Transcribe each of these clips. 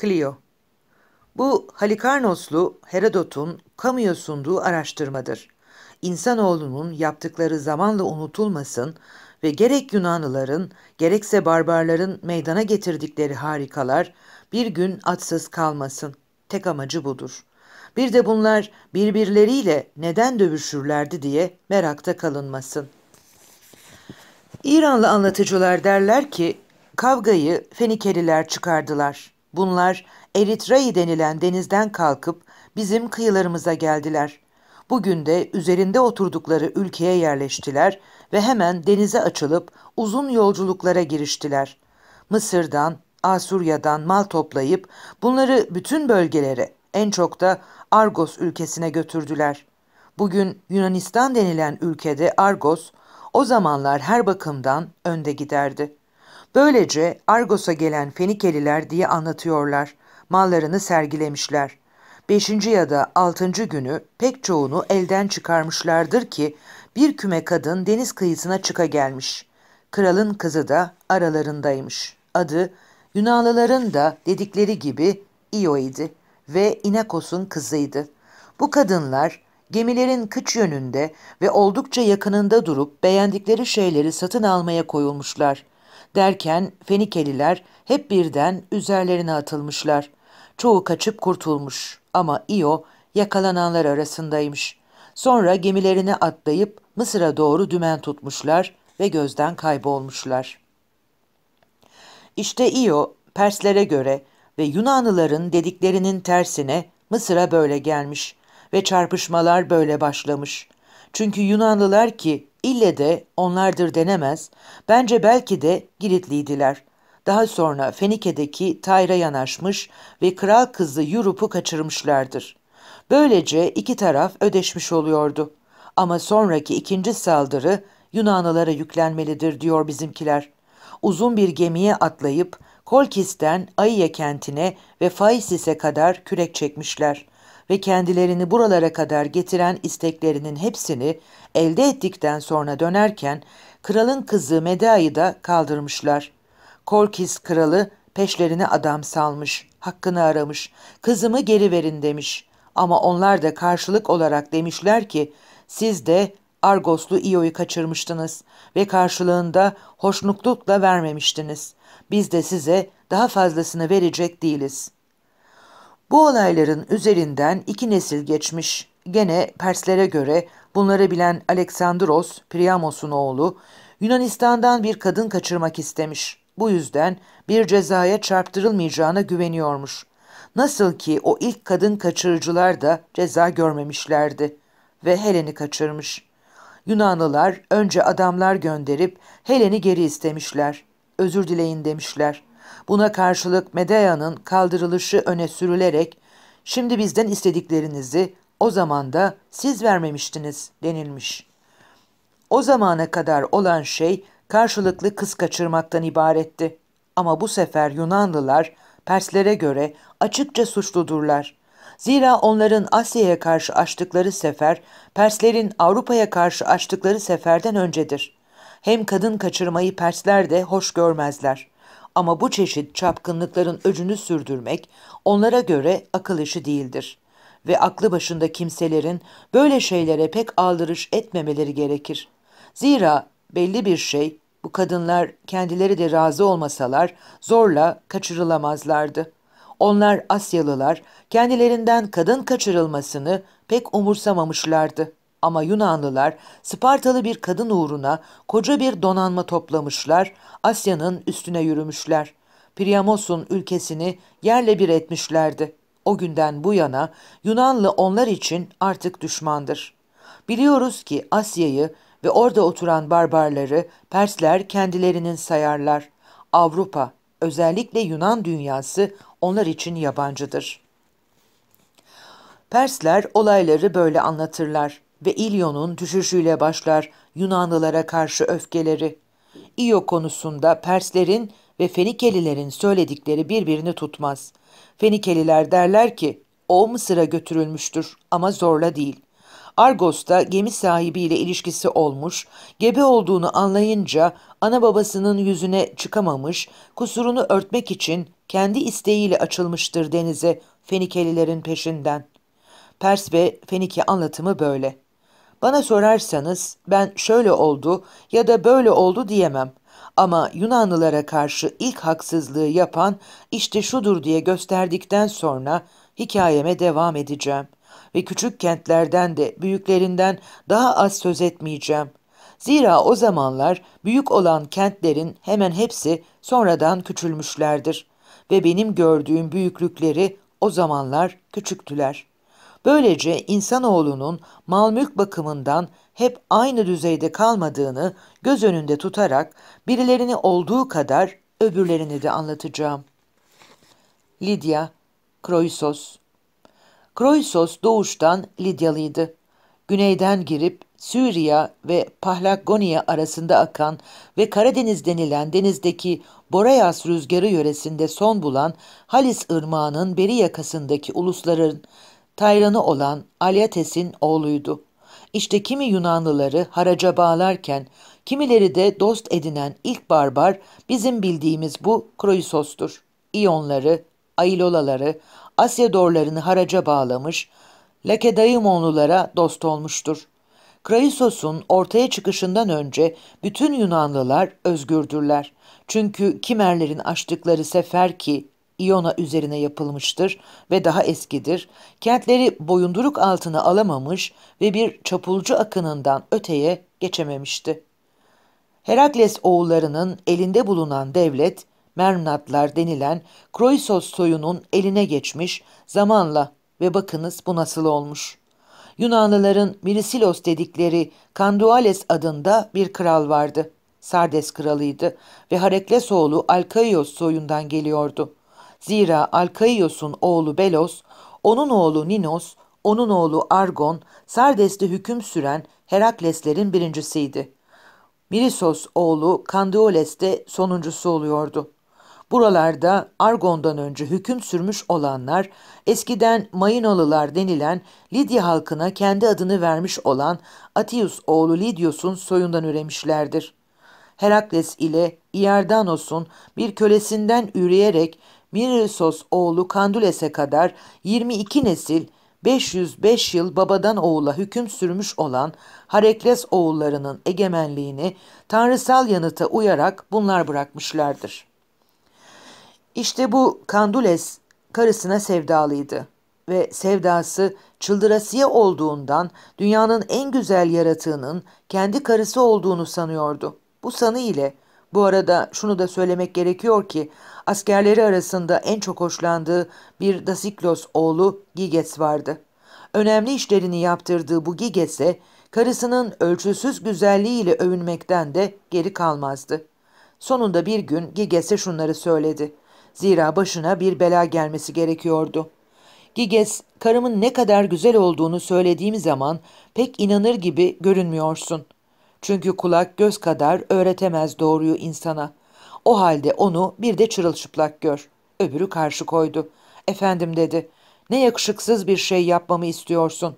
Clio Bu Halikarnoslu Herodot'un kamuya sunduğu araştırmadır. İnsanoğlunun yaptıkları zamanla unutulmasın ve gerek Yunanlıların gerekse barbarların meydana getirdikleri harikalar bir gün atsız kalmasın. Tek amacı budur. Bir de bunlar birbirleriyle neden dövüşürlerdi diye merakta kalınmasın. İranlı anlatıcılar derler ki kavgayı Fenikeliler çıkardılar. Bunlar Eritrai denilen denizden kalkıp bizim kıyılarımıza geldiler. Bugün de üzerinde oturdukları ülkeye yerleştiler ve hemen denize açılıp uzun yolculuklara giriştiler. Mısır'dan, Asurya'dan mal toplayıp bunları bütün bölgelere, en çok da Argos ülkesine götürdüler. Bugün Yunanistan denilen ülkede Argos, o zamanlar her bakımdan önde giderdi.'' Böylece Argos'a gelen Fenikeliler diye anlatıyorlar. Mallarını sergilemişler. Beşinci ya da altıncı günü pek çoğunu elden çıkarmışlardır ki bir küme kadın deniz kıyısına çıka gelmiş. Kralın kızı da aralarındaymış. Adı Yunanlıların da dedikleri gibi Io idi ve İnakos'un kızıydı. Bu kadınlar gemilerin kıç yönünde ve oldukça yakınında durup beğendikleri şeyleri satın almaya koyulmuşlar. Derken Fenikeliler hep birden üzerlerine atılmışlar. Çoğu kaçıp kurtulmuş ama İo yakalananlar arasındaymış. Sonra gemilerine atlayıp Mısır'a doğru dümen tutmuşlar ve gözden kaybolmuşlar. İşte İo Perslere göre ve Yunanlıların dediklerinin tersine Mısır'a böyle gelmiş ve çarpışmalar böyle başlamış. Çünkü Yunanlılar ki İlle de onlardır denemez, bence belki de Giritliydiler. Daha sonra Fenike'deki Tayr'a yanaşmış ve kral kızı Yurup'u kaçırmışlardır. Böylece iki taraf ödeşmiş oluyordu. Ama sonraki ikinci saldırı Yunanlılara yüklenmelidir diyor bizimkiler. Uzun bir gemiye atlayıp Kolkis'ten Aiye kentine ve Faisis'e kadar kürek çekmişler ve kendilerini buralara kadar getiren isteklerinin hepsini elde ettikten sonra dönerken kralın kızı Meda'yı da kaldırmışlar. Korkis kralı peşlerine adam salmış, hakkını aramış, kızımı geri verin demiş. Ama onlar da karşılık olarak demişler ki, siz de Argoslu İo'yu kaçırmıştınız ve karşılığında hoşnutlukla vermemiştiniz. Biz de size daha fazlasını verecek değiliz.'' Bu olayların üzerinden iki nesil geçmiş. Gene Perslere göre bunları bilen Aleksandros, Priamos'un oğlu, Yunanistan'dan bir kadın kaçırmak istemiş. Bu yüzden bir cezaya çarptırılmayacağına güveniyormuş. Nasıl ki o ilk kadın kaçırıcılar da ceza görmemişlerdi ve Helen'i kaçırmış. Yunanlılar önce adamlar gönderip Helen'i geri istemişler. Özür dileyin demişler. Buna karşılık Medea'nın kaldırılışı öne sürülerek şimdi bizden istediklerinizi o zaman da siz vermemiştiniz denilmiş. O zamana kadar olan şey karşılıklı kız kaçırmaktan ibaretti. Ama bu sefer Yunanlılar Perslere göre açıkça suçludurlar. Zira onların Asya'ya karşı açtıkları sefer, Perslerin Avrupa'ya karşı açtıkları seferden öncedir. Hem kadın kaçırmayı Persler de hoş görmezler. Ama bu çeşit çapkınlıkların öcünü sürdürmek onlara göre akıl işi değildir. Ve aklı başında kimselerin böyle şeylere pek aldırış etmemeleri gerekir. Zira belli bir şey bu kadınlar kendileri de razı olmasalar zorla kaçırılamazlardı. Onlar Asyalılar kendilerinden kadın kaçırılmasını pek umursamamışlardı. Ama Yunanlılar Spartalı bir kadın uğruna koca bir donanma toplamışlar, Asya'nın üstüne yürümüşler. Priamos'un ülkesini yerle bir etmişlerdi. O günden bu yana Yunanlı onlar için artık düşmandır. Biliyoruz ki Asya'yı ve orada oturan barbarları Persler kendilerinin sayarlar. Avrupa, özellikle Yunan dünyası onlar için yabancıdır. Persler olayları böyle anlatırlar ve İlyon'un düşüşüyle başlar Yunanlılara karşı öfkeleri. İyo konusunda Perslerin ve Fenikelilerin söyledikleri birbirini tutmaz. Fenikeliler derler ki, o Mısır'a götürülmüştür ama zorla değil. Argos'ta gemi sahibiyle ilişkisi olmuş, gebe olduğunu anlayınca ana babasının yüzüne çıkamamış, kusurunu örtmek için kendi isteğiyle açılmıştır denize Fenikelilerin peşinden. Pers ve Fenike anlatımı böyle. Bana sorarsanız ben şöyle oldu ya da böyle oldu diyemem. Ama Yunanlılara karşı ilk haksızlığı yapan işte şudur diye gösterdikten sonra hikayeme devam edeceğim. Ve küçük kentlerden de büyüklerinden daha az söz etmeyeceğim. Zira o zamanlar büyük olan kentlerin hemen hepsi sonradan küçülmüşlerdir ve benim gördüğüm büyüklükleri o zamanlar küçüktüler. Böylece insanoğlunun mal mülk bakımından hep aynı düzeyde kalmadığını göz önünde tutarak birilerini olduğu kadar öbürlerini de anlatacağım. Lidya, Kroisos Kroisos doğuştan Lidyalıydı. Güneyden girip Suriye ve Pahlagonya arasında akan ve Karadeniz denilen denizdeki Boreas rüzgarı yöresinde son bulan Halis ırmağı'nın beri yakasındaki ulusların Tayranı olan Alyates'in oğluydu. İşte kimi Yunanlıları haraca bağlarken, kimileri de dost edinen ilk barbar bizim bildiğimiz bu Kroisos'tur. İyonları, Ailolaları, Asyadorlarını haraca bağlamış, Lakedaimonlulara dost olmuştur. Kraisos'un ortaya çıkışından önce bütün Yunanlılar özgürdürler. Çünkü Kimerlerin açtıkları sefer ki İona üzerine yapılmıştır ve daha eskidir. Kentleri boyunduruk altına alamamış ve bir çapulcu akınından öteye geçememişti. Herakles oğullarının elinde bulunan devlet, Mermnatlar denilen Kroisos soyunun eline geçmiş zamanla ve bakınız bu nasıl olmuş. Yunanlıların Milisilos dedikleri Kanduales adında bir kral vardı.'' Sardes kralıydı ve Herakles oğlu Alkaios soyundan geliyordu. Zira Alkaios'un oğlu Belos, onun oğlu Ninos, onun oğlu Argon, Sardes'te hüküm süren Herakleslerin birincisiydi. Mirisos oğlu Kandioles de sonuncusu oluyordu. Buralarda Argon'dan önce hüküm sürmüş olanlar, eskiden Mayınalılar denilen Lidya halkına kendi adını vermiş olan Atius oğlu Lidyos'un soyundan üremişlerdir. Herakles ile Iardanos'un bir kölesinden üreyerek Mirisos oğlu Kandules'e kadar 22 nesil 505 yıl babadan oğula hüküm sürmüş olan Harekles oğullarının egemenliğini tanrısal yanıta uyarak bunlar bırakmışlardır. İşte bu Kandules karısına sevdalıydı ve sevdası çıldırasiye olduğundan dünyanın en güzel yaratığının kendi karısı olduğunu sanıyordu. Bu sanı ile bu arada şunu da söylemek gerekiyor ki askerleri arasında en çok hoşlandığı bir Dasiklos oğlu Giges vardı. Önemli işlerini yaptırdığı bu Giges'e karısının ölçüsüz güzelliğiyle övünmekten de geri kalmazdı. Sonunda bir gün Giges'e şunları söyledi. Zira başına bir bela gelmesi gerekiyordu. Giges, karımın ne kadar güzel olduğunu söylediğim zaman pek inanır gibi görünmüyorsun. Çünkü kulak göz kadar öğretemez doğruyu insana. O halde onu bir de çırılçıplak gör. Öbürü karşı koydu. Efendim dedi. Ne yakışıksız bir şey yapmamı istiyorsun.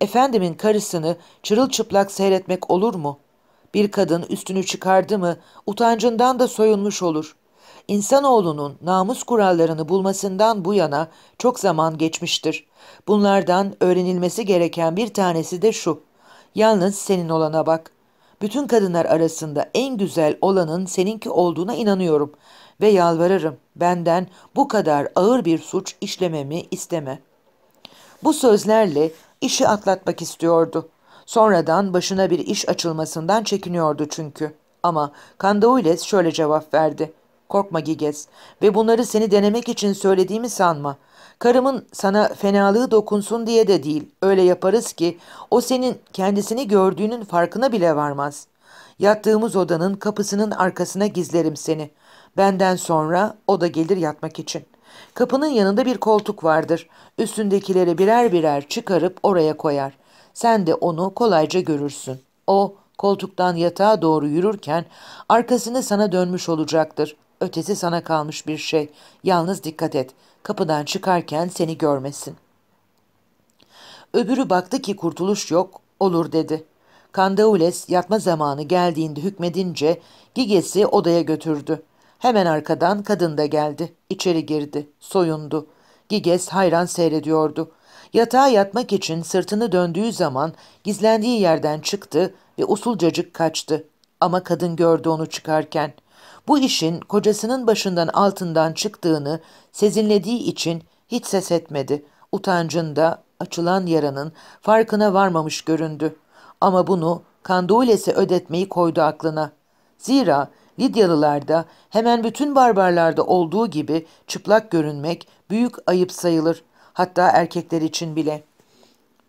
Efendimin karısını çırılçıplak seyretmek olur mu? Bir kadın üstünü çıkardı mı utancından da soyunmuş olur. İnsanoğlunun namus kurallarını bulmasından bu yana çok zaman geçmiştir. Bunlardan öğrenilmesi gereken bir tanesi de şu. Yalnız senin olana bak.'' Bütün kadınlar arasında en güzel olanın seninki olduğuna inanıyorum ve yalvarırım benden bu kadar ağır bir suç işlememi isteme. Bu sözlerle işi atlatmak istiyordu. Sonradan başına bir iş açılmasından çekiniyordu çünkü. Ama Kandaules şöyle cevap verdi. Korkma Giges ve bunları seni denemek için söylediğimi sanma.'' Karımın sana fenalığı dokunsun diye de değil. Öyle yaparız ki o senin kendisini gördüğünün farkına bile varmaz. Yattığımız odanın kapısının arkasına gizlerim seni. Benden sonra o da gelir yatmak için. Kapının yanında bir koltuk vardır. Üstündekileri birer birer çıkarıp oraya koyar. Sen de onu kolayca görürsün. O koltuktan yatağa doğru yürürken arkasını sana dönmüş olacaktır. Ötesi sana kalmış bir şey. Yalnız dikkat et.'' kapıdan çıkarken seni görmesin. Öbürü baktı ki kurtuluş yok, olur dedi. Kandaules yatma zamanı geldiğinde hükmedince Giges'i odaya götürdü. Hemen arkadan kadın da geldi. içeri girdi, soyundu. Giges hayran seyrediyordu. Yatağa yatmak için sırtını döndüğü zaman gizlendiği yerden çıktı ve usulcacık kaçtı. Ama kadın gördü onu çıkarken.'' Bu işin kocasının başından altından çıktığını sezinlediği için hiç ses etmedi. Utancında açılan yaranın farkına varmamış göründü. Ama bunu Kandules'e ödetmeyi koydu aklına. Zira Lidyalılarda hemen bütün barbarlarda olduğu gibi çıplak görünmek büyük ayıp sayılır. Hatta erkekler için bile.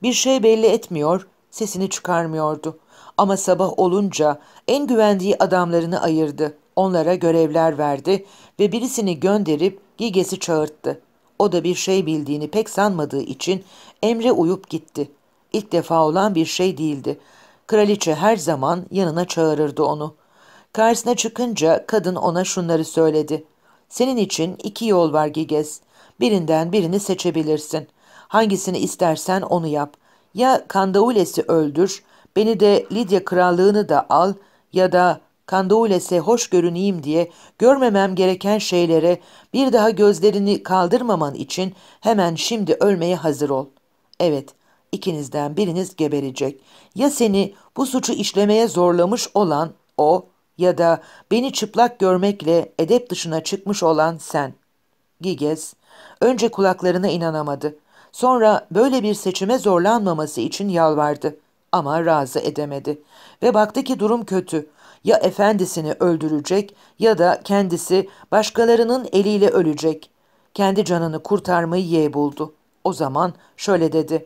Bir şey belli etmiyor, sesini çıkarmıyordu. Ama sabah olunca en güvendiği adamlarını ayırdı. Onlara görevler verdi ve birisini gönderip Giges'i çağırttı. O da bir şey bildiğini pek sanmadığı için emre uyup gitti. İlk defa olan bir şey değildi. Kraliçe her zaman yanına çağırırdı onu. Karşısına çıkınca kadın ona şunları söyledi. Senin için iki yol var Giges. Birinden birini seçebilirsin. Hangisini istersen onu yap. Ya Kandaules'i öldür, beni de Lidya krallığını da al ya da kandoulese hoş görüneyim diye görmemem gereken şeylere bir daha gözlerini kaldırmaman için hemen şimdi ölmeye hazır ol. Evet, ikinizden biriniz geberecek. Ya seni bu suçu işlemeye zorlamış olan o ya da beni çıplak görmekle edep dışına çıkmış olan sen. Giges, önce kulaklarına inanamadı. Sonra böyle bir seçime zorlanmaması için yalvardı ama razı edemedi ve baktı ki durum kötü ya efendisini öldürecek ya da kendisi başkalarının eliyle ölecek. Kendi canını kurtarmayı ye buldu. O zaman şöyle dedi.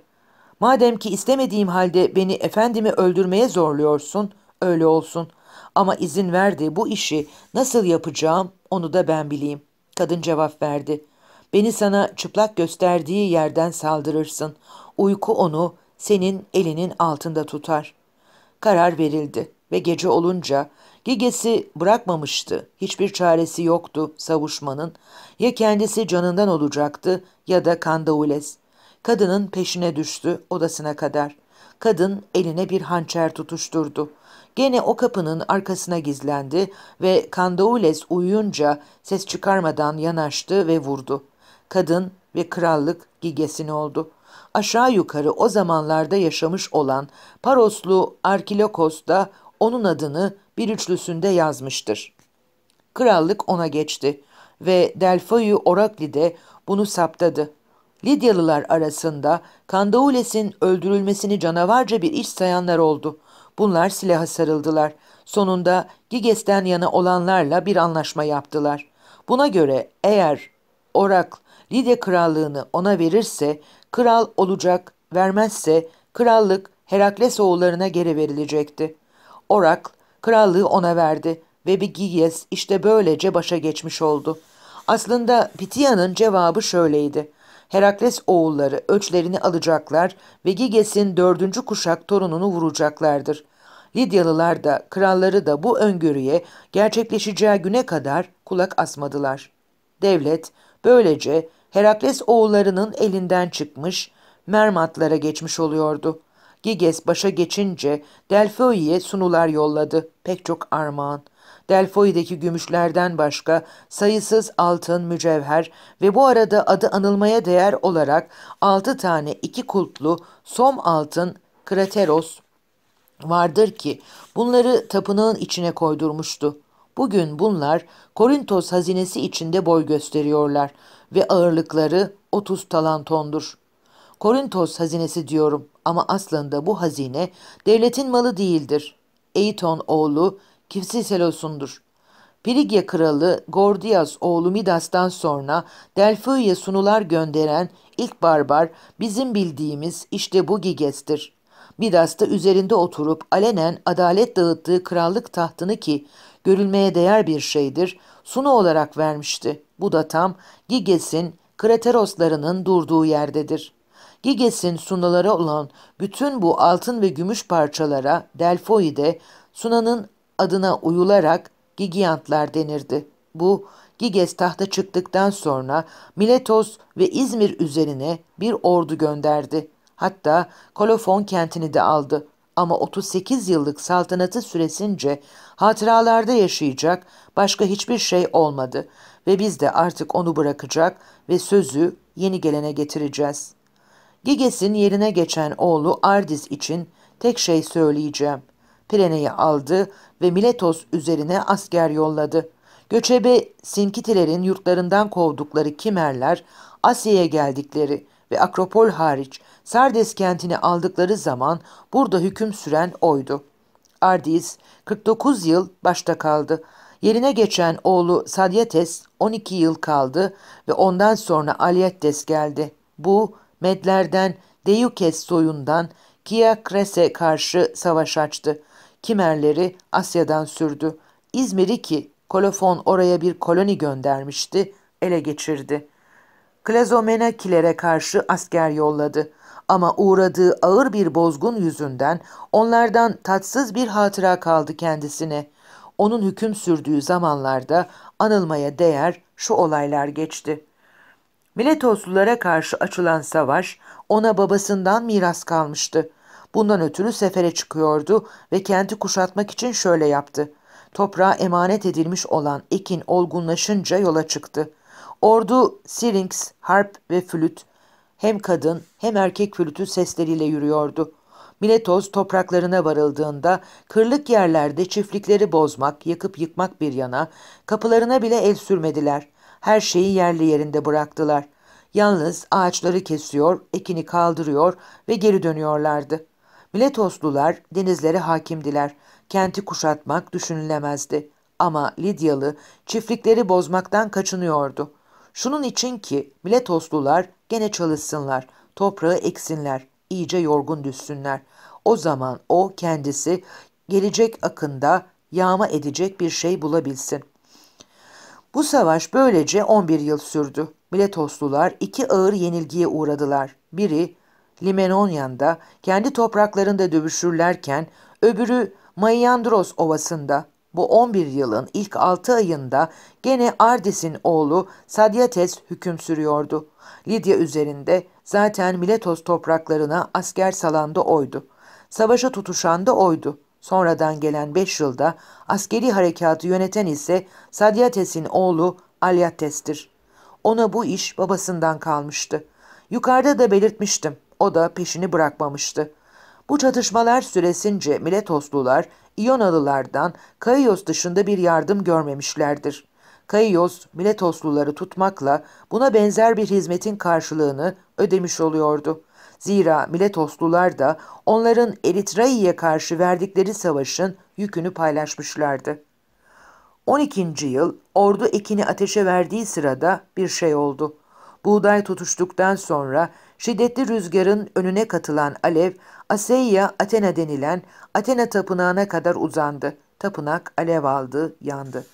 Madem ki istemediğim halde beni efendimi öldürmeye zorluyorsun, öyle olsun. Ama izin verdi bu işi nasıl yapacağım onu da ben bileyim. Kadın cevap verdi. Beni sana çıplak gösterdiği yerden saldırırsın. Uyku onu senin elinin altında tutar. Karar verildi ve gece olunca Gigesi bırakmamıştı. Hiçbir çaresi yoktu savuşmanın. Ya kendisi canından olacaktı ya da Kandaules. Kadının peşine düştü odasına kadar. Kadın eline bir hançer tutuşturdu. Gene o kapının arkasına gizlendi ve Kandaules uyuyunca ses çıkarmadan yanaştı ve vurdu. Kadın ve krallık gigesin oldu. Aşağı yukarı o zamanlarda yaşamış olan Paroslu Arkilokos da onun adını bir üçlüsünde yazmıştır. Krallık ona geçti ve Delfoyu Orakli de bunu saptadı. Lidyalılar arasında Kandaules'in öldürülmesini canavarca bir iş sayanlar oldu. Bunlar silaha sarıldılar. Sonunda Giges'ten yana olanlarla bir anlaşma yaptılar. Buna göre eğer Orak Lidya krallığını ona verirse kral olacak, vermezse krallık Herakles oğullarına geri verilecekti. Orak krallığı ona verdi ve Bigigyes işte böylece başa geçmiş oldu. Aslında Pitiya'nın cevabı şöyleydi. Herakles oğulları ölçlerini alacaklar ve Giges'in dördüncü kuşak torununu vuracaklardır. Lidyalılar da kralları da bu öngörüye gerçekleşeceği güne kadar kulak asmadılar. Devlet böylece Herakles oğullarının elinden çıkmış, mermatlara geçmiş oluyordu. Giges başa geçince Delfoi'ye sunular yolladı, pek çok armağan. Delfoi'deki gümüşlerden başka sayısız altın, mücevher ve bu arada adı anılmaya değer olarak altı tane iki kulplu som altın krateros vardır ki bunları tapınağın içine koydurmuştu. Bugün bunlar Korintos hazinesi içinde boy gösteriyorlar ve ağırlıkları 30 talantondur.'' Korintos hazinesi diyorum ama aslında bu hazine devletin malı değildir. Eiton oğlu Kivsiselos'undur. Frigya kralı Gordias oğlu Midas'tan sonra Delphi'ye sunular gönderen ilk barbar bizim bildiğimiz işte bu Giges'tir. Midas da üzerinde oturup alenen adalet dağıttığı krallık tahtını ki görülmeye değer bir şeydir, sunu olarak vermişti. Bu da tam Giges'in Krateroslarının durduğu yerdedir. Giges'in sunaları olan bütün bu altın ve gümüş parçalara Delfoi'de sunanın adına uyularak Gigiantlar denirdi. Bu Giges tahta çıktıktan sonra Miletos ve İzmir üzerine bir ordu gönderdi. Hatta Kolofon kentini de aldı. Ama 38 yıllık saltanatı süresince hatıralarda yaşayacak başka hiçbir şey olmadı ve biz de artık onu bırakacak ve sözü yeni gelene getireceğiz.'' Giges'in yerine geçen oğlu Ardis için tek şey söyleyeceğim. Pirene'yi aldı ve Miletos üzerine asker yolladı. Göçebe Sinkitilerin yurtlarından kovdukları Kimerler Asya'ya geldikleri ve Akropol hariç Sardes kentini aldıkları zaman burada hüküm süren oydu. Ardis 49 yıl başta kaldı. Yerine geçen oğlu Sadyates 12 yıl kaldı ve ondan sonra Alyettes geldi. Bu Medlerden Deyukes soyundan Kiakres'e karşı savaş açtı. Kimerleri Asya'dan sürdü. İzmir'i ki Kolofon oraya bir koloni göndermişti, ele geçirdi. Klezomenakilere karşı asker yolladı ama uğradığı ağır bir bozgun yüzünden onlardan tatsız bir hatıra kaldı kendisine. Onun hüküm sürdüğü zamanlarda anılmaya değer şu olaylar geçti.'' Miletoslulara karşı açılan savaş ona babasından miras kalmıştı. Bundan ötürü sefere çıkıyordu ve kenti kuşatmak için şöyle yaptı. Toprağa emanet edilmiş olan ekin olgunlaşınca yola çıktı. Ordu sirinx, harp ve flüt hem kadın hem erkek flütü sesleriyle yürüyordu. Miletos topraklarına varıldığında kırlık yerlerde çiftlikleri bozmak, yakıp yıkmak bir yana kapılarına bile el sürmediler her şeyi yerli yerinde bıraktılar. Yalnız ağaçları kesiyor, ekini kaldırıyor ve geri dönüyorlardı. Miletoslular denizlere hakimdiler. Kenti kuşatmak düşünülemezdi. Ama Lidyalı çiftlikleri bozmaktan kaçınıyordu. Şunun için ki Miletoslular gene çalışsınlar, toprağı eksinler, iyice yorgun düşsünler. O zaman o kendisi gelecek akında yağma edecek bir şey bulabilsin.'' Bu savaş böylece 11 yıl sürdü. Miletoslular iki ağır yenilgiye uğradılar. Biri Limenonya'nda kendi topraklarında dövüşürlerken öbürü Mayandros Ovası'nda. Bu 11 yılın ilk 6 ayında gene Ardis'in oğlu Sadyates hüküm sürüyordu. Lidya üzerinde zaten Miletos topraklarına asker salan da oydu. Savaşa tutuşan da oydu. Sonradan gelen 5 yılda askeri harekatı yöneten ise Sadiates'in oğlu Alyates'tir. Ona bu iş babasından kalmıştı. Yukarıda da belirtmiştim. O da peşini bırakmamıştı. Bu çatışmalar süresince Miletoslular İyonalılardan Kayios dışında bir yardım görmemişlerdir. Kayios Miletosluları tutmakla buna benzer bir hizmetin karşılığını ödemiş oluyordu. Zira Miletoslular da onların Eritrey'ye karşı verdikleri savaşın yükünü paylaşmışlardı. 12. yıl ordu ekini ateşe verdiği sırada bir şey oldu. Buğday tutuştuktan sonra şiddetli rüzgarın önüne katılan alev Aseya Athena denilen Athena tapınağına kadar uzandı. Tapınak alev aldı, yandı.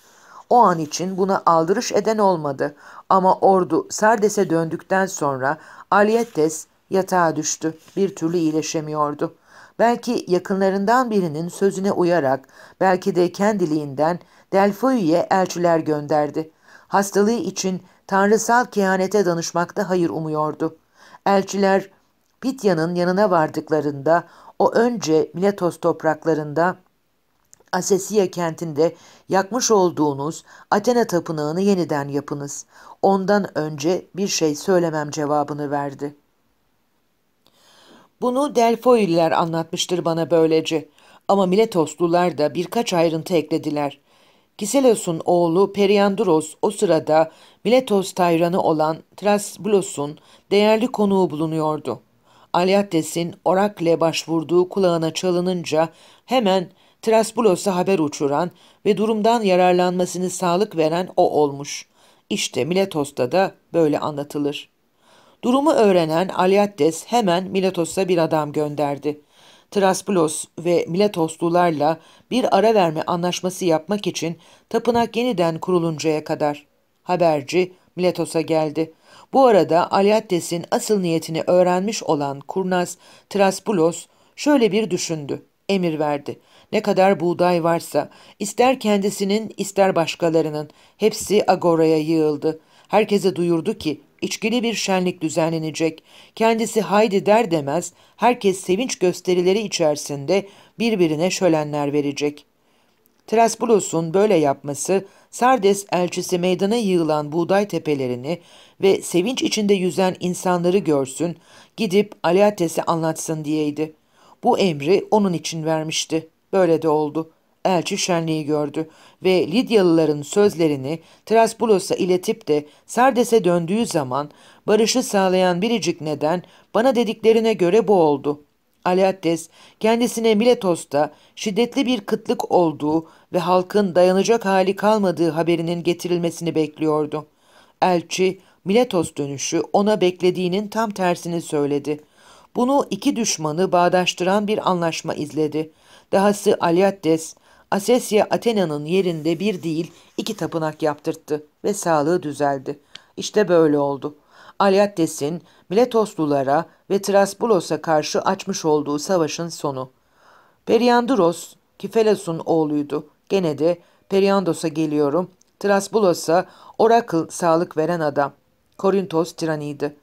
O an için buna aldırış eden olmadı ama ordu Sardes'e döndükten sonra Aliettes Yatağa düştü. Bir türlü iyileşemiyordu. Belki yakınlarından birinin sözüne uyarak, belki de kendiliğinden Delfoy'e elçiler gönderdi. Hastalığı için tanrısal kehanete danışmakta hayır umuyordu. Elçiler Pitya'nın yanına vardıklarında o önce Miletos topraklarında Asesiya kentinde yakmış olduğunuz Athena tapınağını yeniden yapınız. Ondan önce bir şey söylemem cevabını verdi.'' Bunu Delfoyliler anlatmıştır bana böylece. Ama Miletoslular da birkaç ayrıntı eklediler. Giselos'un oğlu Periandros o sırada Miletos tayranı olan Trasbulos'un değerli konuğu bulunuyordu. Aliates'in Orakle başvurduğu kulağına çalınınca hemen Trasbulos'a haber uçuran ve durumdan yararlanmasını sağlık veren o olmuş. İşte Miletos'ta da böyle anlatılır.'' Durumu öğrenen Aliattes hemen Miletos'a bir adam gönderdi. Traspulos ve Miletoslularla bir ara verme anlaşması yapmak için tapınak yeniden kuruluncaya kadar. Haberci Miletos'a geldi. Bu arada Aliattes'in asıl niyetini öğrenmiş olan Kurnaz Traspulos şöyle bir düşündü. Emir verdi. Ne kadar buğday varsa, ister kendisinin ister başkalarının, hepsi agoraya yığıldı. Herkese duyurdu ki içkili bir şenlik düzenlenecek. Kendisi haydi der demez herkes sevinç gösterileri içerisinde birbirine şölenler verecek. Trasbulus'un böyle yapması Sardes elçisi meydana yığılan buğday tepelerini ve sevinç içinde yüzen insanları görsün, gidip Aliates'e anlatsın diyeydi. Bu emri onun için vermişti. Böyle de oldu.'' elçi şenliği gördü ve Lidyalıların sözlerini Trasbulos'a iletip de Sardes'e döndüğü zaman barışı sağlayan biricik neden bana dediklerine göre bu oldu. Aleattes kendisine Miletos'ta şiddetli bir kıtlık olduğu ve halkın dayanacak hali kalmadığı haberinin getirilmesini bekliyordu. Elçi Miletos dönüşü ona beklediğinin tam tersini söyledi. Bunu iki düşmanı bağdaştıran bir anlaşma izledi. Dahası Aliattes Asesya Athena'nın yerinde bir değil iki tapınak yaptırttı ve sağlığı düzeldi. İşte böyle oldu. Alyattes'in Miletoslulara ve Trasbulos'a karşı açmış olduğu savaşın sonu. Periandros, Kifelos'un oğluydu. Gene de Periandos'a geliyorum. Trasbulos'a Oracle sağlık veren adam. Korintos tiraniydi.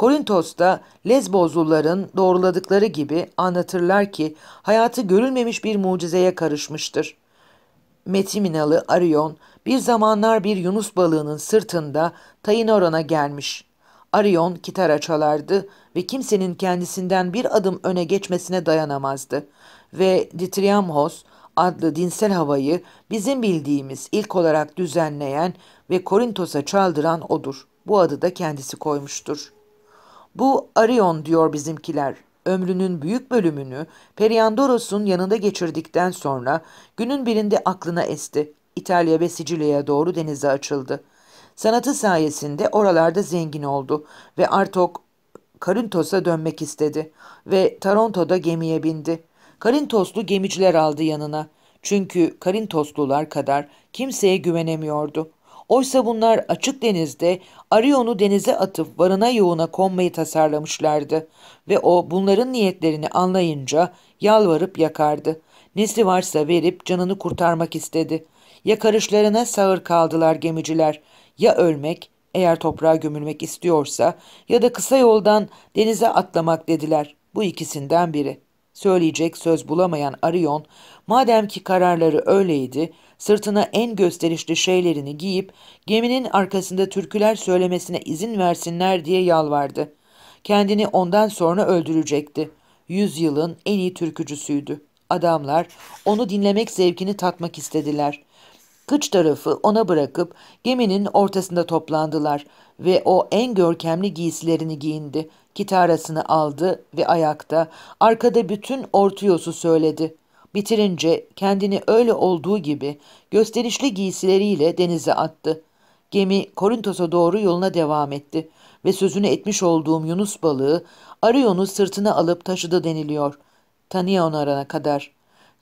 Korintos'ta Lezbozluların doğruladıkları gibi anlatırlar ki hayatı görülmemiş bir mucizeye karışmıştır. Metiminalı Arion bir zamanlar bir Yunus balığının sırtında Tainoron'a gelmiş. Arion kitara çalardı ve kimsenin kendisinden bir adım öne geçmesine dayanamazdı. Ve Ditriamhos adlı dinsel havayı bizim bildiğimiz ilk olarak düzenleyen ve Korintos'a çaldıran odur. Bu adı da kendisi koymuştur.'' Bu Arion diyor bizimkiler. Ömrünün büyük bölümünü Periandoros'un yanında geçirdikten sonra günün birinde aklına esti. İtalya ve Sicilya'ya doğru denize açıldı. Sanatı sayesinde oralarda zengin oldu ve Artok Karintos'a dönmek istedi ve Taronto'da gemiye bindi. Karintoslu gemiciler aldı yanına. Çünkü Karintoslular kadar kimseye güvenemiyordu. Oysa bunlar açık denizde Arion'u denize atıp varına yoğuna konmayı tasarlamışlardı ve o bunların niyetlerini anlayınca yalvarıp yakardı. Nesi varsa verip canını kurtarmak istedi. Ya karışlarına sağır kaldılar gemiciler. Ya ölmek eğer toprağa gömülmek istiyorsa ya da kısa yoldan denize atlamak dediler. Bu ikisinden biri.'' söyleyecek söz bulamayan Arion, madem ki kararları öyleydi, sırtına en gösterişli şeylerini giyip geminin arkasında türküler söylemesine izin versinler diye yalvardı. Kendini ondan sonra öldürecekti. Yüzyılın en iyi türkücüsüydü. Adamlar onu dinlemek zevkini tatmak istediler.'' Kıç tarafı ona bırakıp geminin ortasında toplandılar ve o en görkemli giysilerini giyindi. Kitarasını aldı ve ayakta, arkada bütün ortuyosu söyledi. Bitirince kendini öyle olduğu gibi gösterişli giysileriyle denize attı. Gemi Korintos'a doğru yoluna devam etti ve sözünü etmiş olduğum Yunus balığı Arion'u sırtına alıp taşıdı deniliyor. Tanion arana kadar.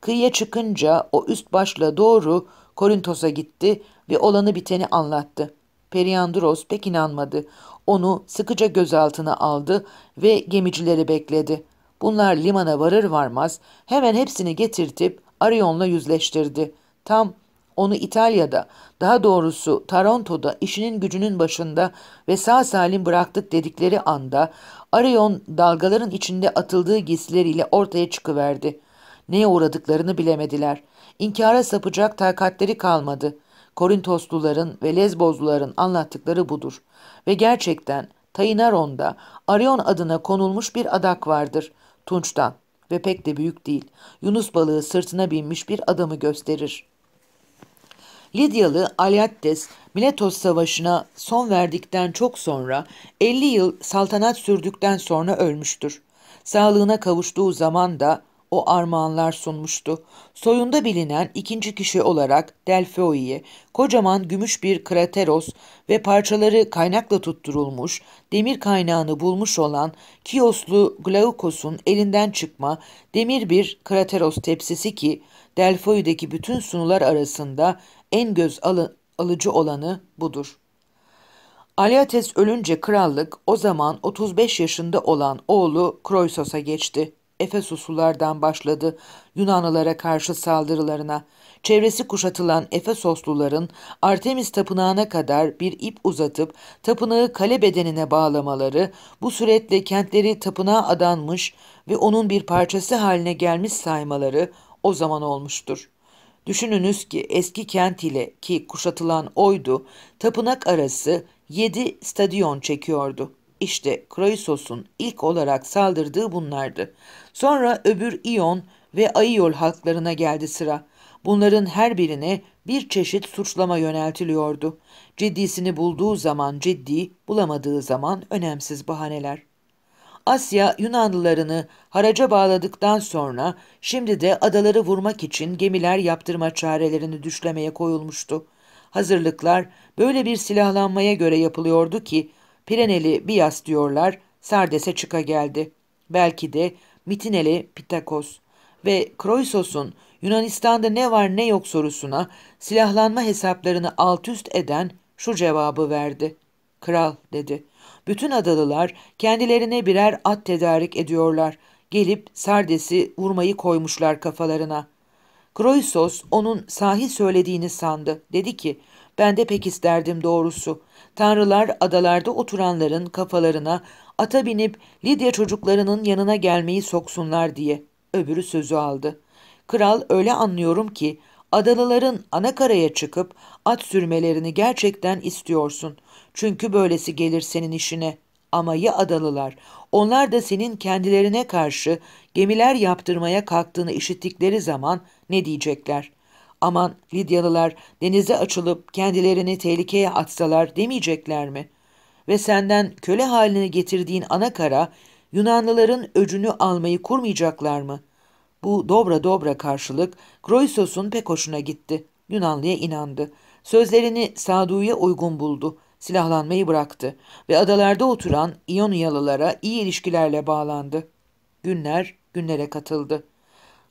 Kıyıya çıkınca o üst başla doğru Korintos'a gitti ve olanı biteni anlattı. Periandros pek inanmadı. Onu sıkıca gözaltına aldı ve gemicileri bekledi. Bunlar limana varır varmaz hemen hepsini getirtip Arion'la yüzleştirdi. Tam onu İtalya'da, daha doğrusu Taranto'da işinin gücünün başında ve sağ salim bıraktık dedikleri anda Arion dalgaların içinde atıldığı giysileriyle ortaya çıkıverdi. Neye uğradıklarını bilemediler. İnkara sapacak takatleri kalmadı. Korintosluların ve Lezbozluların anlattıkları budur. Ve gerçekten Tainaron'da Arion adına konulmuş bir adak vardır. Tunç'tan ve pek de büyük değil. Yunus balığı sırtına binmiş bir adamı gösterir. Lidyalı Alyattes, Miletos Savaşı'na son verdikten çok sonra 50 yıl saltanat sürdükten sonra ölmüştür. Sağlığına kavuştuğu zaman da o armağanlar sunmuştu. Soyunda bilinen ikinci kişi olarak Delphoi'ye kocaman gümüş bir krateros ve parçaları kaynakla tutturulmuş, demir kaynağını bulmuş olan Kioslu Glaukos'un elinden çıkma demir bir krateros tepsisi ki Delphoi'deki bütün sunular arasında en göz alı alıcı olanı budur. Aliates ölünce krallık o zaman 35 yaşında olan oğlu Kroisos'a geçti. Efesuslulardan başladı Yunanlılara karşı saldırılarına. Çevresi kuşatılan Efesosluların Artemis tapınağına kadar bir ip uzatıp tapınağı kale bedenine bağlamaları bu suretle kentleri tapınağa adanmış ve onun bir parçası haline gelmiş saymaları o zaman olmuştur. Düşününüz ki eski kent ile ki kuşatılan oydu, tapınak arası 7 stadyon çekiyordu.'' İşte Kroisos'un ilk olarak saldırdığı bunlardı. Sonra öbür İyon ve Aiol halklarına geldi sıra. Bunların her birine bir çeşit suçlama yöneltiliyordu. Ciddisini bulduğu zaman ciddi, bulamadığı zaman önemsiz bahaneler. Asya Yunanlılarını haraca bağladıktan sonra şimdi de adaları vurmak için gemiler yaptırma çarelerini düşlemeye koyulmuştu. Hazırlıklar böyle bir silahlanmaya göre yapılıyordu ki Pireneli Bias diyorlar, Sardes'e çıka geldi. Belki de Mitineli Pitakos ve Kroisos'un Yunanistan'da ne var ne yok sorusuna silahlanma hesaplarını alt üst eden şu cevabı verdi. Kral dedi. Bütün adalılar kendilerine birer at tedarik ediyorlar. Gelip Sardes'i vurmayı koymuşlar kafalarına. Kroisos onun sahi söylediğini sandı. Dedi ki ben de pek isterdim doğrusu. Tanrılar adalarda oturanların kafalarına ata binip Lidya çocuklarının yanına gelmeyi soksunlar diye öbürü sözü aldı. Kral öyle anlıyorum ki adalıların ana karaya çıkıp at sürmelerini gerçekten istiyorsun. Çünkü böylesi gelir senin işine. Ama ya adalılar? Onlar da senin kendilerine karşı gemiler yaptırmaya kalktığını işittikleri zaman ne diyecekler? aman Lidyalılar denize açılıp kendilerini tehlikeye atsalar demeyecekler mi? Ve senden köle halini getirdiğin ana kara Yunanlıların öcünü almayı kurmayacaklar mı? Bu dobra dobra karşılık Kroisos'un pek hoşuna gitti. Yunanlı'ya inandı. Sözlerini Sadu'ya uygun buldu. Silahlanmayı bıraktı ve adalarda oturan İyonyalılara iyi ilişkilerle bağlandı. Günler günlere katıldı.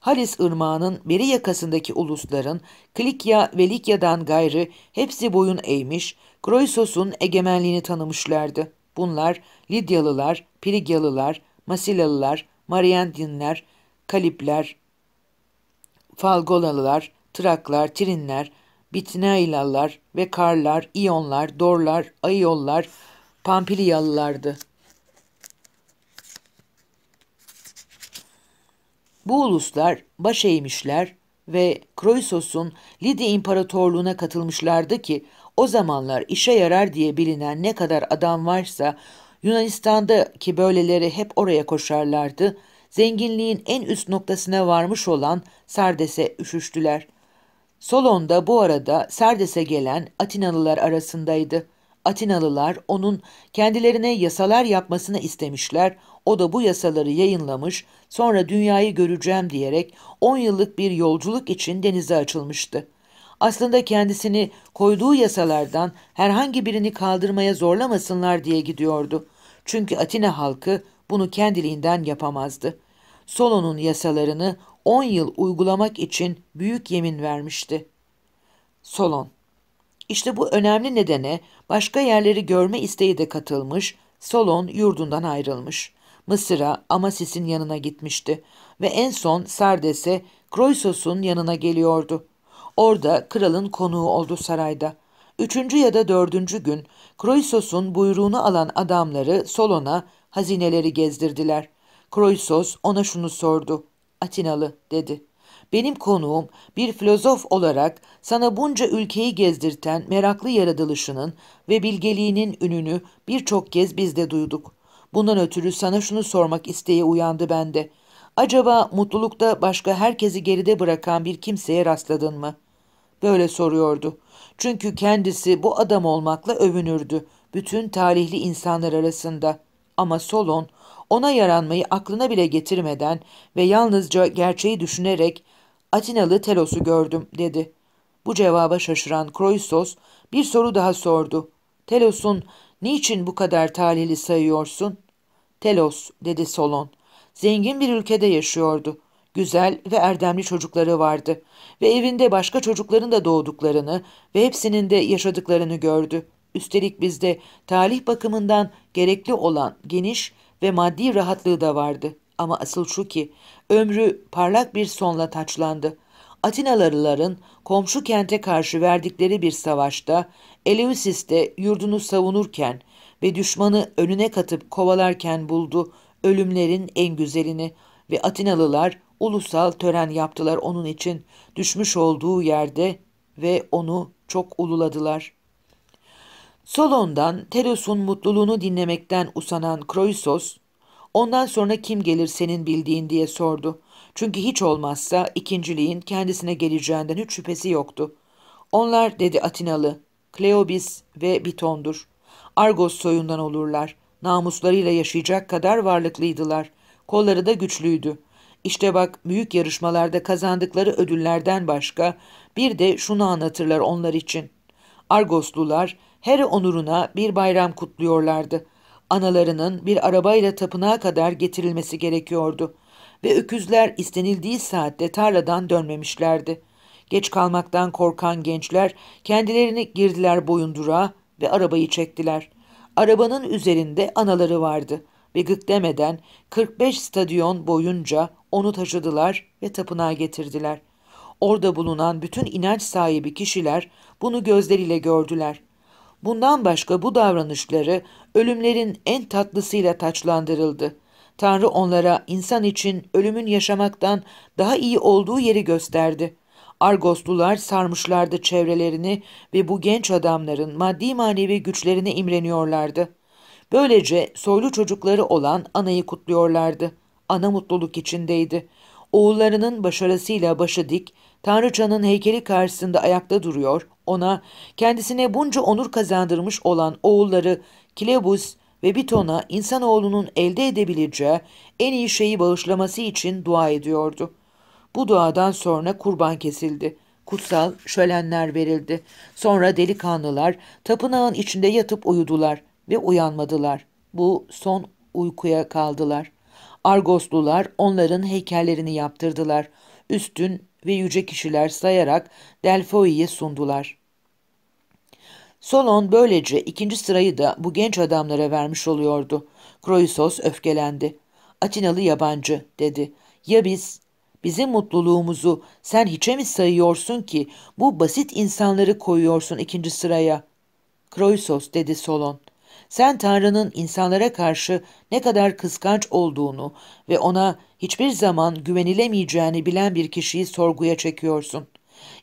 Halis Irmağı'nın biri yakasındaki ulusların Klikya ve Likya'dan gayrı hepsi boyun eğmiş, Kroisos'un egemenliğini tanımışlardı. Bunlar Lidyalılar, Prigyalılar, Masilalılar, Mariandinler, Kalipler, Falgolalılar, Traklar, Trinler, Bitnailalar ve Karlar, İyonlar, Dorlar, Ayollar, Pampilyalılardı. Bu uluslar baş eğmişler ve Kroisos'un Lidya İmparatorluğu'na katılmışlardı ki o zamanlar işe yarar diye bilinen ne kadar adam varsa Yunanistan'daki böyleleri hep oraya koşarlardı. Zenginliğin en üst noktasına varmış olan Sardes'e üşüştüler. Solon da bu arada Sardes'e gelen Atinalılar arasındaydı.'' Atinalılar onun kendilerine yasalar yapmasını istemişler. O da bu yasaları yayınlamış, sonra dünyayı göreceğim diyerek 10 yıllık bir yolculuk için denize açılmıştı. Aslında kendisini koyduğu yasalardan herhangi birini kaldırmaya zorlamasınlar diye gidiyordu. Çünkü Atina halkı bunu kendiliğinden yapamazdı. Solon'un yasalarını 10 yıl uygulamak için büyük yemin vermişti. Solon işte bu önemli nedene başka yerleri görme isteği de katılmış, Solon yurdundan ayrılmış. Mısır'a Amasis'in yanına gitmişti ve en son Sardes'e Kroisos'un yanına geliyordu. Orada kralın konuğu oldu sarayda. Üçüncü ya da dördüncü gün Kroisos'un buyruğunu alan adamları Solon'a hazineleri gezdirdiler. Kroisos ona şunu sordu. Atinalı dedi. Benim konuğum bir filozof olarak sana bunca ülkeyi gezdirten meraklı yaratılışının ve bilgeliğinin ününü birçok kez biz de duyduk. Bundan ötürü sana şunu sormak isteği uyandı bende. Acaba mutlulukta başka herkesi geride bırakan bir kimseye rastladın mı? Böyle soruyordu. Çünkü kendisi bu adam olmakla övünürdü. Bütün talihli insanlar arasında. Ama Solon ona yaranmayı aklına bile getirmeden ve yalnızca gerçeği düşünerek Atinalı Telos'u gördüm dedi. Bu cevaba şaşıran Kroisos bir soru daha sordu. Telos'un niçin bu kadar talihli sayıyorsun? Telos dedi Solon. Zengin bir ülkede yaşıyordu. Güzel ve erdemli çocukları vardı ve evinde başka çocukların da doğduklarını ve hepsinin de yaşadıklarını gördü. Üstelik bizde talih bakımından gerekli olan geniş ve maddi rahatlığı da vardı. Ama asıl şu ki ömrü parlak bir sonla taçlandı. Atinalıların komşu kente karşı verdikleri bir savaşta Eleusis'te yurdunu savunurken ve düşmanı önüne katıp kovalarken buldu ölümlerin en güzelini ve Atinalılar ulusal tören yaptılar onun için düşmüş olduğu yerde ve onu çok ululadılar. Solon'dan Telos'un mutluluğunu dinlemekten usanan Kroisos, Ondan sonra kim gelir senin bildiğin diye sordu. Çünkü hiç olmazsa ikinciliğin kendisine geleceğinden hiç şüphesi yoktu. Onlar dedi Atinalı, Kleobis ve Biton'dur. Argos soyundan olurlar. Namuslarıyla yaşayacak kadar varlıklıydılar. Kolları da güçlüydü. İşte bak büyük yarışmalarda kazandıkları ödüllerden başka bir de şunu anlatırlar onlar için. Argoslular her onuruna bir bayram kutluyorlardı.'' analarının bir arabayla tapınağa kadar getirilmesi gerekiyordu ve öküzler istenildiği saatte tarladan dönmemişlerdi. Geç kalmaktan korkan gençler kendilerini girdiler boyundurağa ve arabayı çektiler. Arabanın üzerinde anaları vardı ve gık demeden 45 stadyon boyunca onu taşıdılar ve tapınağa getirdiler. Orada bulunan bütün inanç sahibi kişiler bunu gözleriyle gördüler. Bundan başka bu davranışları ölümlerin en tatlısıyla taçlandırıldı. Tanrı onlara insan için ölümün yaşamaktan daha iyi olduğu yeri gösterdi. Argoslular sarmışlardı çevrelerini ve bu genç adamların maddi manevi güçlerine imreniyorlardı. Böylece soylu çocukları olan anayı kutluyorlardı. Ana mutluluk içindeydi. Oğullarının başarısıyla başı dik, Tanrıçanın heykeli karşısında ayakta duruyor, ona kendisine bunca onur kazandırmış olan oğulları Kilebus ve Biton'a insanoğlunun elde edebileceği en iyi şeyi bağışlaması için dua ediyordu. Bu duadan sonra kurban kesildi. Kutsal şölenler verildi. Sonra delikanlılar tapınağın içinde yatıp uyudular ve uyanmadılar. Bu son uykuya kaldılar. Argoslular onların heykellerini yaptırdılar. Üstün ve yüce kişiler sayarak Delfoi'ye sundular. Solon böylece ikinci sırayı da bu genç adamlara vermiş oluyordu. Kroisos öfkelendi. Atinalı yabancı dedi. Ya biz? Bizim mutluluğumuzu sen hiçe mi sayıyorsun ki bu basit insanları koyuyorsun ikinci sıraya? Kroisos dedi Solon. Sen Tanrı'nın insanlara karşı ne kadar kıskanç olduğunu ve ona hiçbir zaman güvenilemeyeceğini bilen bir kişiyi sorguya çekiyorsun.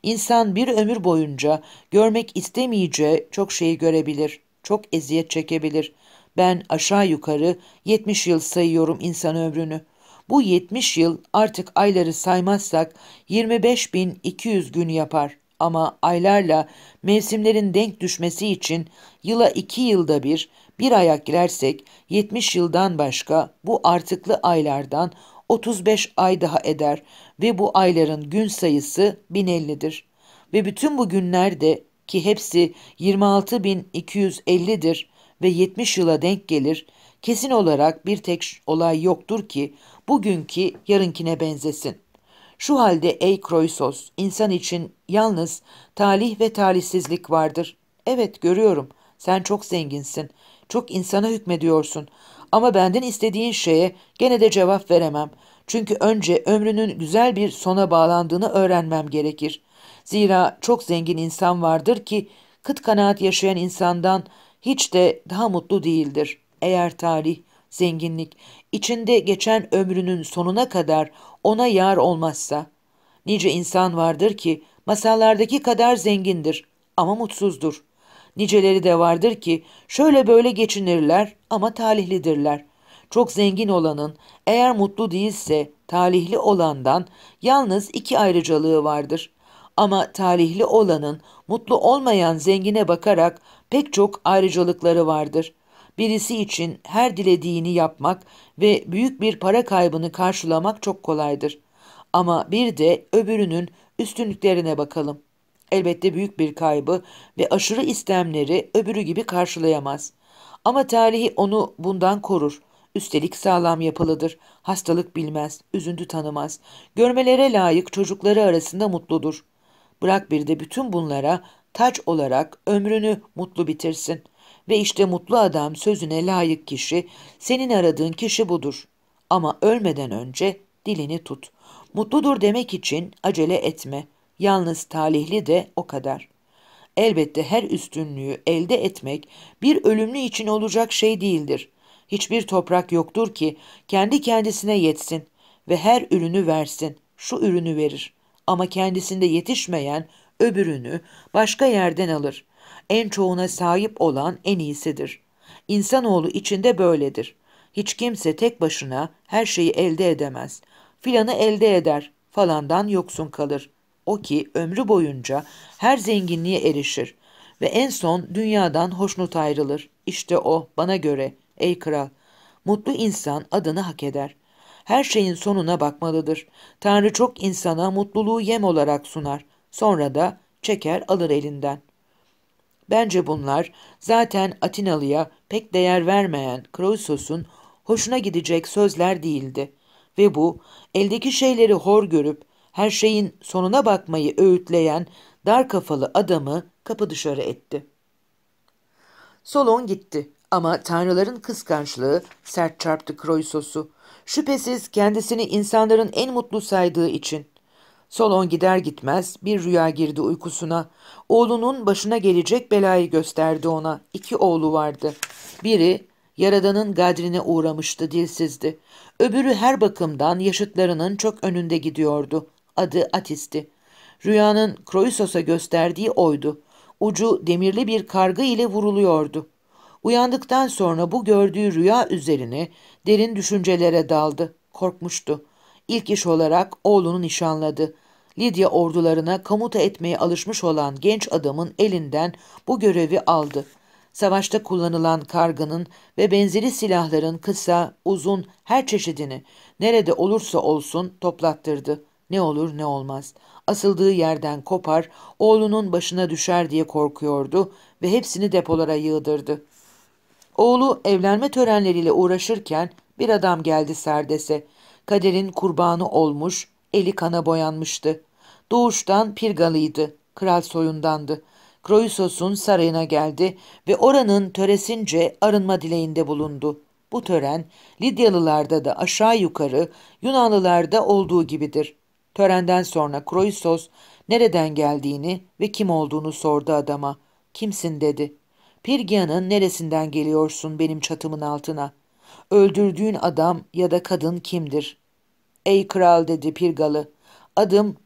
İnsan bir ömür boyunca görmek istemeyeceği çok şeyi görebilir, çok eziyet çekebilir. Ben aşağı yukarı 70 yıl sayıyorum insan ömrünü. Bu 70 yıl artık ayları saymazsak 25.200 gün yapar ama aylarla mevsimlerin denk düşmesi için yıla iki yılda bir bir ayak girersek 70 yıldan başka bu artıklı aylardan 35 ay daha eder ve bu ayların gün sayısı 1050'dir. Ve bütün bu günler de ki hepsi 26.250'dir ve 70 yıla denk gelir, kesin olarak bir tek olay yoktur ki bugünkü yarınkine benzesin. Şu halde ey Kroisos, insan için yalnız talih ve talihsizlik vardır. Evet görüyorum, sen çok zenginsin, çok insana hükmediyorsun ama benden istediğin şeye gene de cevap veremem. Çünkü önce ömrünün güzel bir sona bağlandığını öğrenmem gerekir. Zira çok zengin insan vardır ki kıt kanaat yaşayan insandan hiç de daha mutlu değildir. Eğer tarih zenginlik, içinde geçen ömrünün sonuna kadar ona yar olmazsa. Nice insan vardır ki masallardaki kadar zengindir ama mutsuzdur. Niceleri de vardır ki şöyle böyle geçinirler ama talihlidirler. Çok zengin olanın eğer mutlu değilse talihli olandan yalnız iki ayrıcalığı vardır. Ama talihli olanın mutlu olmayan zengine bakarak pek çok ayrıcalıkları vardır.'' birisi için her dilediğini yapmak ve büyük bir para kaybını karşılamak çok kolaydır. Ama bir de öbürünün üstünlüklerine bakalım. Elbette büyük bir kaybı ve aşırı istemleri öbürü gibi karşılayamaz. Ama talihi onu bundan korur. Üstelik sağlam yapılıdır. Hastalık bilmez, üzüntü tanımaz. Görmelere layık çocukları arasında mutludur. Bırak bir de bütün bunlara taç olarak ömrünü mutlu bitirsin. Ve işte mutlu adam sözüne layık kişi, senin aradığın kişi budur. Ama ölmeden önce dilini tut. Mutludur demek için acele etme. Yalnız talihli de o kadar. Elbette her üstünlüğü elde etmek bir ölümlü için olacak şey değildir. Hiçbir toprak yoktur ki kendi kendisine yetsin ve her ürünü versin. Şu ürünü verir ama kendisinde yetişmeyen öbürünü başka yerden alır. En çoğuna sahip olan en iyisidir. İnsanoğlu içinde böyledir. Hiç kimse tek başına her şeyi elde edemez. Filanı elde eder, falandan yoksun kalır. O ki ömrü boyunca her zenginliğe erişir ve en son dünyadan hoşnut ayrılır. İşte o bana göre ey kral. Mutlu insan adını hak eder. Her şeyin sonuna bakmalıdır. Tanrı çok insana mutluluğu yem olarak sunar. Sonra da çeker alır elinden. Bence bunlar zaten Atinalı'ya pek değer vermeyen Kroisos'un hoşuna gidecek sözler değildi. Ve bu eldeki şeyleri hor görüp her şeyin sonuna bakmayı öğütleyen dar kafalı adamı kapı dışarı etti. Solon gitti ama tanrıların kıskançlığı sert çarptı Kroisos'u. Şüphesiz kendisini insanların en mutlu saydığı için. Solon gider gitmez bir rüya girdi uykusuna. Oğlunun başına gelecek belayı gösterdi ona. İki oğlu vardı. Biri Yaradan'ın gadrine uğramıştı dilsizdi. Öbürü her bakımdan yaşıtlarının çok önünde gidiyordu. Adı Atis'ti. Rüyanın Kroisos'a gösterdiği oydu. Ucu demirli bir kargı ile vuruluyordu. Uyandıktan sonra bu gördüğü rüya üzerine derin düşüncelere daldı. Korkmuştu. İlk iş olarak oğlunu nişanladı. Lidya ordularına kamuta etmeye alışmış olan genç adamın elinden bu görevi aldı. Savaşta kullanılan kargının ve benzeri silahların kısa, uzun her çeşidini nerede olursa olsun toplattırdı. Ne olur ne olmaz. Asıldığı yerden kopar, oğlunun başına düşer diye korkuyordu ve hepsini depolara yığdırdı. Oğlu evlenme törenleriyle uğraşırken bir adam geldi Serdes'e. Kaderin kurbanı olmuş, eli kana boyanmıştı. Doğuştan Pirgalıydı, kral soyundandı. Kroisos'un sarayına geldi ve oranın töresince arınma dileğinde bulundu. Bu tören Lidyalılarda da aşağı yukarı Yunanlılarda olduğu gibidir. Törenden sonra Kroisos nereden geldiğini ve kim olduğunu sordu adama. Kimsin dedi. Pirgia'nın neresinden geliyorsun benim çatımın altına? Öldürdüğün adam ya da kadın kimdir? Ey kral dedi Pirgalı. Adım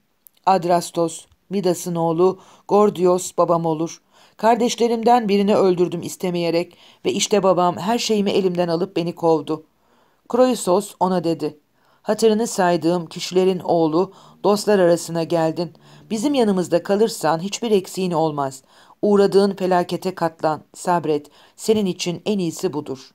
Adrastos, Midas'ın oğlu Gordios babam olur. Kardeşlerimden birini öldürdüm istemeyerek ve işte babam her şeyimi elimden alıp beni kovdu. Kroisos ona dedi. Hatırını saydığım kişilerin oğlu, dostlar arasına geldin. Bizim yanımızda kalırsan hiçbir eksiğin olmaz. Uğradığın felakete katlan, sabret. Senin için en iyisi budur.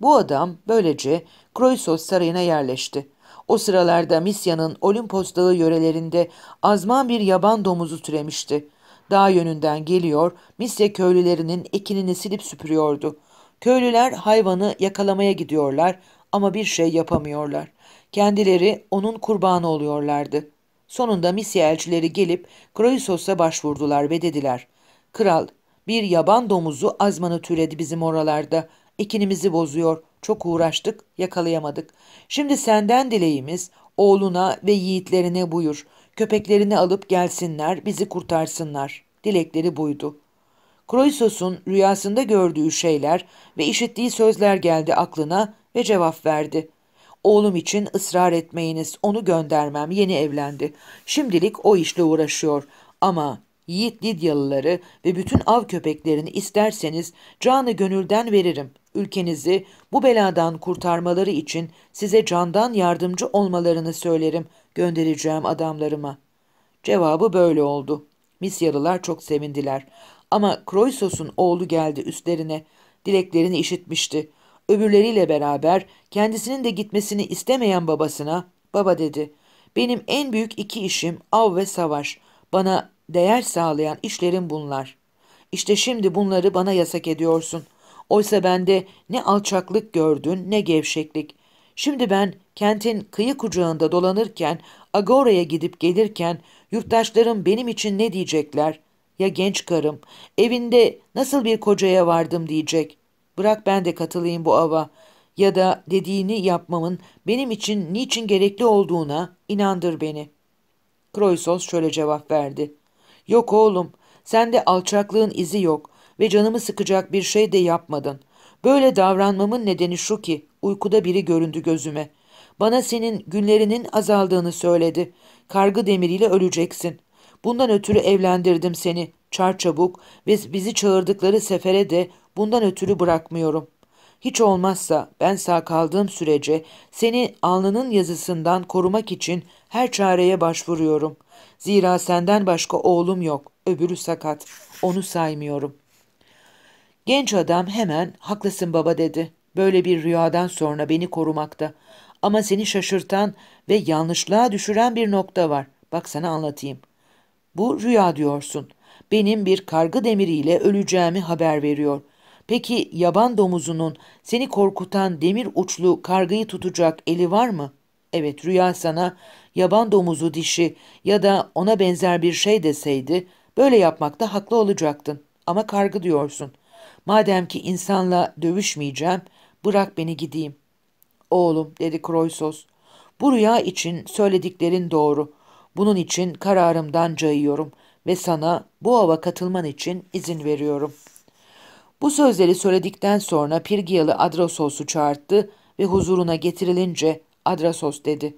Bu adam böylece Kroisos sarayına yerleşti. O sıralarda Misya'nın Olimpos dağı yörelerinde azman bir yaban domuzu türemişti. Dağ yönünden geliyor, Misya köylülerinin ekinini silip süpürüyordu. Köylüler hayvanı yakalamaya gidiyorlar ama bir şey yapamıyorlar. Kendileri onun kurbanı oluyorlardı. Sonunda Misya elçileri gelip Kroisos'a başvurdular ve dediler. Kral, bir yaban domuzu azmanı türedi bizim oralarda. Ekinimizi bozuyor. Çok uğraştık, yakalayamadık. Şimdi senden dileğimiz oğluna ve yiğitlerine buyur. Köpeklerini alıp gelsinler, bizi kurtarsınlar. Dilekleri buydu. Kroisos'un rüyasında gördüğü şeyler ve işittiği sözler geldi aklına ve cevap verdi.'' Oğlum için ısrar etmeyiniz, onu göndermem, yeni evlendi. Şimdilik o işle uğraşıyor ama yiğit Lidyalıları ve bütün av köpeklerini isterseniz canı gönülden veririm. Ülkenizi bu beladan kurtarmaları için size candan yardımcı olmalarını söylerim göndereceğim adamlarıma. Cevabı böyle oldu. Misyalılar çok sevindiler. Ama Kroysos'un oğlu geldi üstlerine. Dileklerini işitmişti öbürleriyle beraber kendisinin de gitmesini istemeyen babasına, baba dedi, benim en büyük iki işim av ve savaş, bana değer sağlayan işlerim bunlar. İşte şimdi bunları bana yasak ediyorsun. Oysa bende ne alçaklık gördün ne gevşeklik. Şimdi ben kentin kıyı kucağında dolanırken, Agora'ya gidip gelirken yurttaşlarım benim için ne diyecekler? Ya genç karım, evinde nasıl bir kocaya vardım diyecek. Bırak ben de katılayım bu ava ya da dediğini yapmamın benim için niçin gerekli olduğuna inandır beni. Kroysos şöyle cevap verdi. Yok oğlum, sende alçaklığın izi yok ve canımı sıkacak bir şey de yapmadın. Böyle davranmamın nedeni şu ki uykuda biri göründü gözüme. Bana senin günlerinin azaldığını söyledi. Kargı demiriyle öleceksin. Bundan ötürü evlendirdim seni. Çarçabuk ve bizi çağırdıkları sefere de Bundan ötürü bırakmıyorum. Hiç olmazsa ben sağ kaldığım sürece seni alnının yazısından korumak için her çareye başvuruyorum. Zira senden başka oğlum yok, öbürü sakat. Onu saymıyorum. Genç adam hemen haklısın baba dedi. Böyle bir rüyadan sonra beni korumakta. Ama seni şaşırtan ve yanlışlığa düşüren bir nokta var. Bak sana anlatayım. Bu rüya diyorsun. Benim bir kargı demiriyle öleceğimi haber veriyor. Peki yaban domuzunun seni korkutan demir uçlu kargayı tutacak eli var mı? Evet rüya sana yaban domuzu dişi ya da ona benzer bir şey deseydi böyle yapmakta haklı olacaktın ama kargı diyorsun. Madem ki insanla dövüşmeyeceğim bırak beni gideyim. Oğlum dedi Kroysos bu rüya için söylediklerin doğru. Bunun için kararımdan cayıyorum ve sana bu ava katılman için izin veriyorum.'' Bu sözleri söyledikten sonra Pirgiyalı Adrasos'u çağırttı ve huzuruna getirilince Adrasos dedi.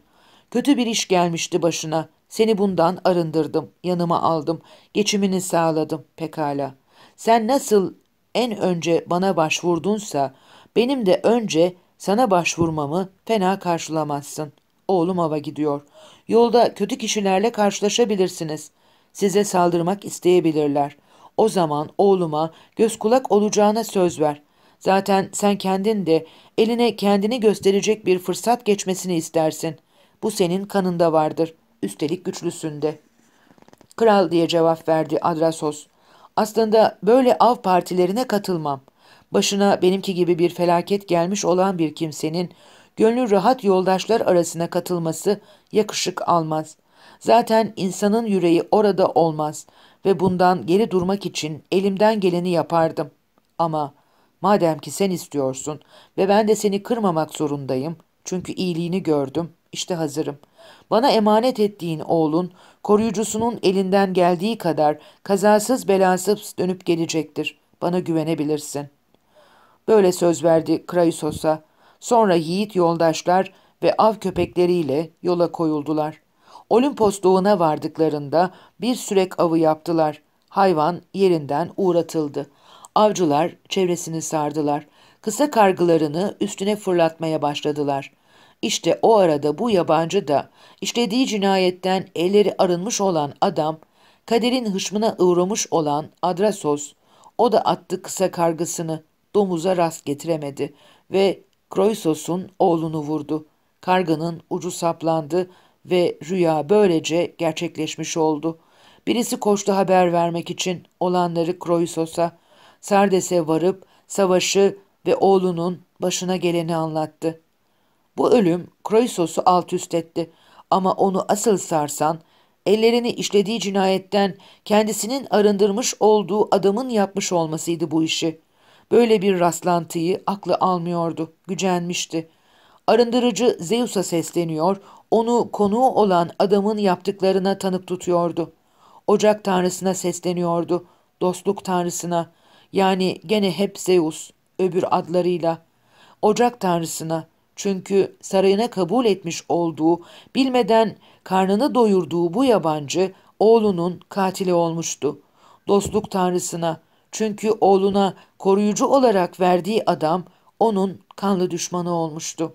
Kötü bir iş gelmişti başına. Seni bundan arındırdım, yanıma aldım, geçimini sağladım, pekala. Sen nasıl en önce bana başvurdunsa, benim de önce sana başvurmamı fena karşılamazsın. Oğlum ava gidiyor. Yolda kötü kişilerle karşılaşabilirsiniz. Size saldırmak isteyebilirler.'' O zaman oğluma göz kulak olacağına söz ver. Zaten sen kendin de eline kendini gösterecek bir fırsat geçmesini istersin. Bu senin kanında vardır. Üstelik güçlüsün de. Kral diye cevap verdi Adrasos. Aslında böyle av partilerine katılmam. Başına benimki gibi bir felaket gelmiş olan bir kimsenin gönlü rahat yoldaşlar arasına katılması yakışık almaz. Zaten insanın yüreği orada olmaz ve bundan geri durmak için elimden geleni yapardım. Ama madem ki sen istiyorsun ve ben de seni kırmamak zorundayım çünkü iyiliğini gördüm, işte hazırım. Bana emanet ettiğin oğlun, koruyucusunun elinden geldiği kadar kazasız belasız dönüp gelecektir. Bana güvenebilirsin. Böyle söz verdi Kraisos'a. Sonra yiğit yoldaşlar ve av köpekleriyle yola koyuldular.'' Olimpos doğuna vardıklarında bir sürek avı yaptılar. Hayvan yerinden uğratıldı. Avcılar çevresini sardılar. Kısa kargılarını üstüne fırlatmaya başladılar. İşte o arada bu yabancı da işlediği cinayetten elleri arınmış olan adam, kaderin hışmına uğramış olan Adrasos, o da attı kısa kargısını domuza rast getiremedi ve Kroisos'un oğlunu vurdu. Karganın ucu saplandı ve rüya böylece gerçekleşmiş oldu. Birisi koştu haber vermek için olanları Kroisos'a, Sardes'e varıp savaşı ve oğlunun başına geleni anlattı. Bu ölüm Kroisos'u alt üst etti ama onu asıl sarsan, ellerini işlediği cinayetten kendisinin arındırmış olduğu adamın yapmış olmasıydı bu işi. Böyle bir rastlantıyı aklı almıyordu, gücenmişti.'' Arındırıcı Zeus'a sesleniyor, onu konuğu olan adamın yaptıklarına tanık tutuyordu. Ocak tanrısına sesleniyordu, dostluk tanrısına, yani gene hep Zeus, öbür adlarıyla. Ocak tanrısına, çünkü sarayına kabul etmiş olduğu, bilmeden karnını doyurduğu bu yabancı, oğlunun katili olmuştu. Dostluk tanrısına, çünkü oğluna koruyucu olarak verdiği adam, onun kanlı düşmanı olmuştu.''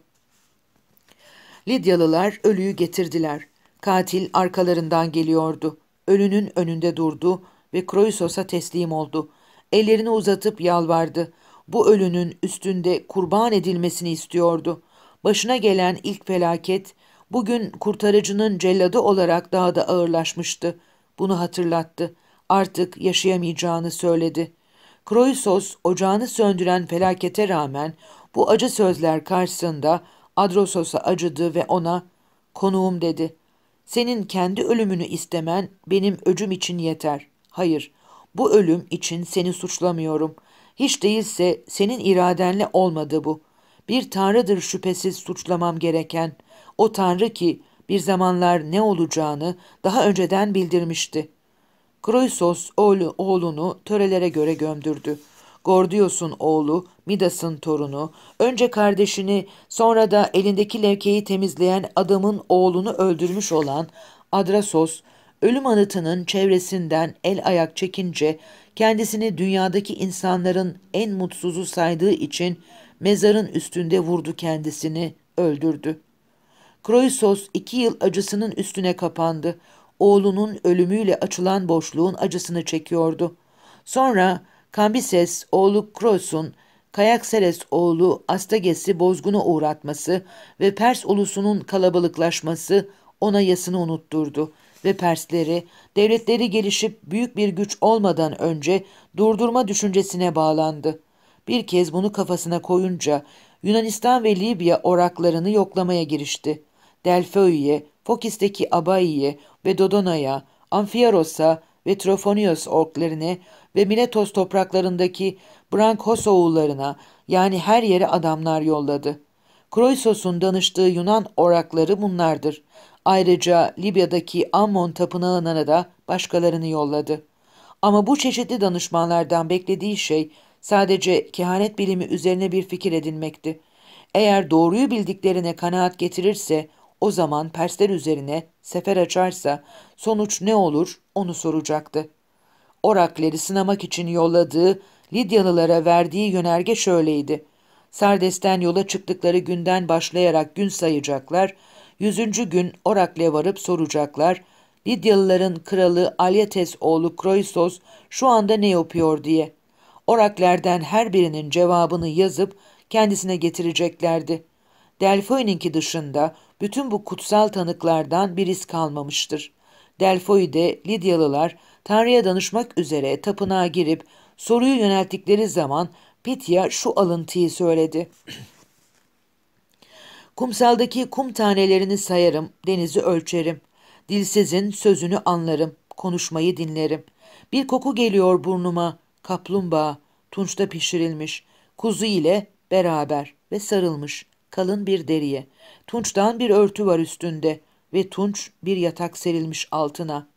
Lidyalılar ölüyü getirdiler. Katil arkalarından geliyordu. Ölünün önünde durdu ve Kroisos'a teslim oldu. Ellerini uzatıp yalvardı. Bu ölünün üstünde kurban edilmesini istiyordu. Başına gelen ilk felaket bugün kurtarıcının celladı olarak daha da ağırlaşmıştı. Bunu hatırlattı. Artık yaşayamayacağını söyledi. Kroisos ocağını söndüren felakete rağmen bu acı sözler karşısında Adrosos'a acıdı ve ona konuğum dedi. Senin kendi ölümünü istemen benim öcüm için yeter. Hayır, bu ölüm için seni suçlamıyorum. Hiç değilse senin iradenle olmadı bu. Bir tanrıdır şüphesiz suçlamam gereken. O tanrı ki bir zamanlar ne olacağını daha önceden bildirmişti. Kroisos oğlu, oğlunu törelere göre gömdürdü. Gordiosun oğlu, Midas'ın torunu, önce kardeşini sonra da elindeki levkeyi temizleyen adamın oğlunu öldürmüş olan Adrasos, ölüm anıtının çevresinden el ayak çekince kendisini dünyadaki insanların en mutsuzu saydığı için mezarın üstünde vurdu kendisini, öldürdü. Kroisos iki yıl acısının üstüne kapandı. Oğlunun ölümüyle açılan boşluğun acısını çekiyordu. Sonra Kambises oğlu Kros'un Kayakseles oğlu Astages'i bozguna uğratması ve Pers ulusunun kalabalıklaşması ona yasını unutturdu ve Persleri devletleri gelişip büyük bir güç olmadan önce durdurma düşüncesine bağlandı. Bir kez bunu kafasına koyunca Yunanistan ve Libya oraklarını yoklamaya girişti. Delföy'e, Fokis'teki Abai'ye ve Dodona'ya, Amfiaros'a ve Trofonios orklarını ve Miletos topraklarındaki Brankos oğullarına yani her yere adamlar yolladı. Kroisos'un danıştığı Yunan orakları bunlardır. Ayrıca Libya'daki Ammon tapınağına da başkalarını yolladı. Ama bu çeşitli danışmanlardan beklediği şey sadece kehanet bilimi üzerine bir fikir edinmekti. Eğer doğruyu bildiklerine kanaat getirirse o zaman Persler üzerine sefer açarsa sonuç ne olur onu soracaktı. Orakleri sınamak için yolladığı Lidyalılara verdiği yönerge şöyleydi. Sardes'ten yola çıktıkları günden başlayarak gün sayacaklar, yüzüncü gün Orakle varıp soracaklar, Lidyalıların kralı Alyates oğlu Kroisos şu anda ne yapıyor diye. Oraklerden her birinin cevabını yazıp kendisine getireceklerdi. Delfoy'ninki dışında bütün bu kutsal tanıklardan bir iz kalmamıştır. Delfoy'de Lidyalılar Tanrı'ya danışmak üzere tapınağa girip soruyu yönelttikleri zaman Pitya şu alıntıyı söyledi. Kumsaldaki kum tanelerini sayarım, denizi ölçerim. Dilsizin sözünü anlarım, konuşmayı dinlerim. Bir koku geliyor burnuma, kaplumbağa, tunçta pişirilmiş, kuzu ile beraber ve sarılmış, kalın bir deriye. Tunçtan bir örtü var üstünde ve tunç bir yatak serilmiş altına.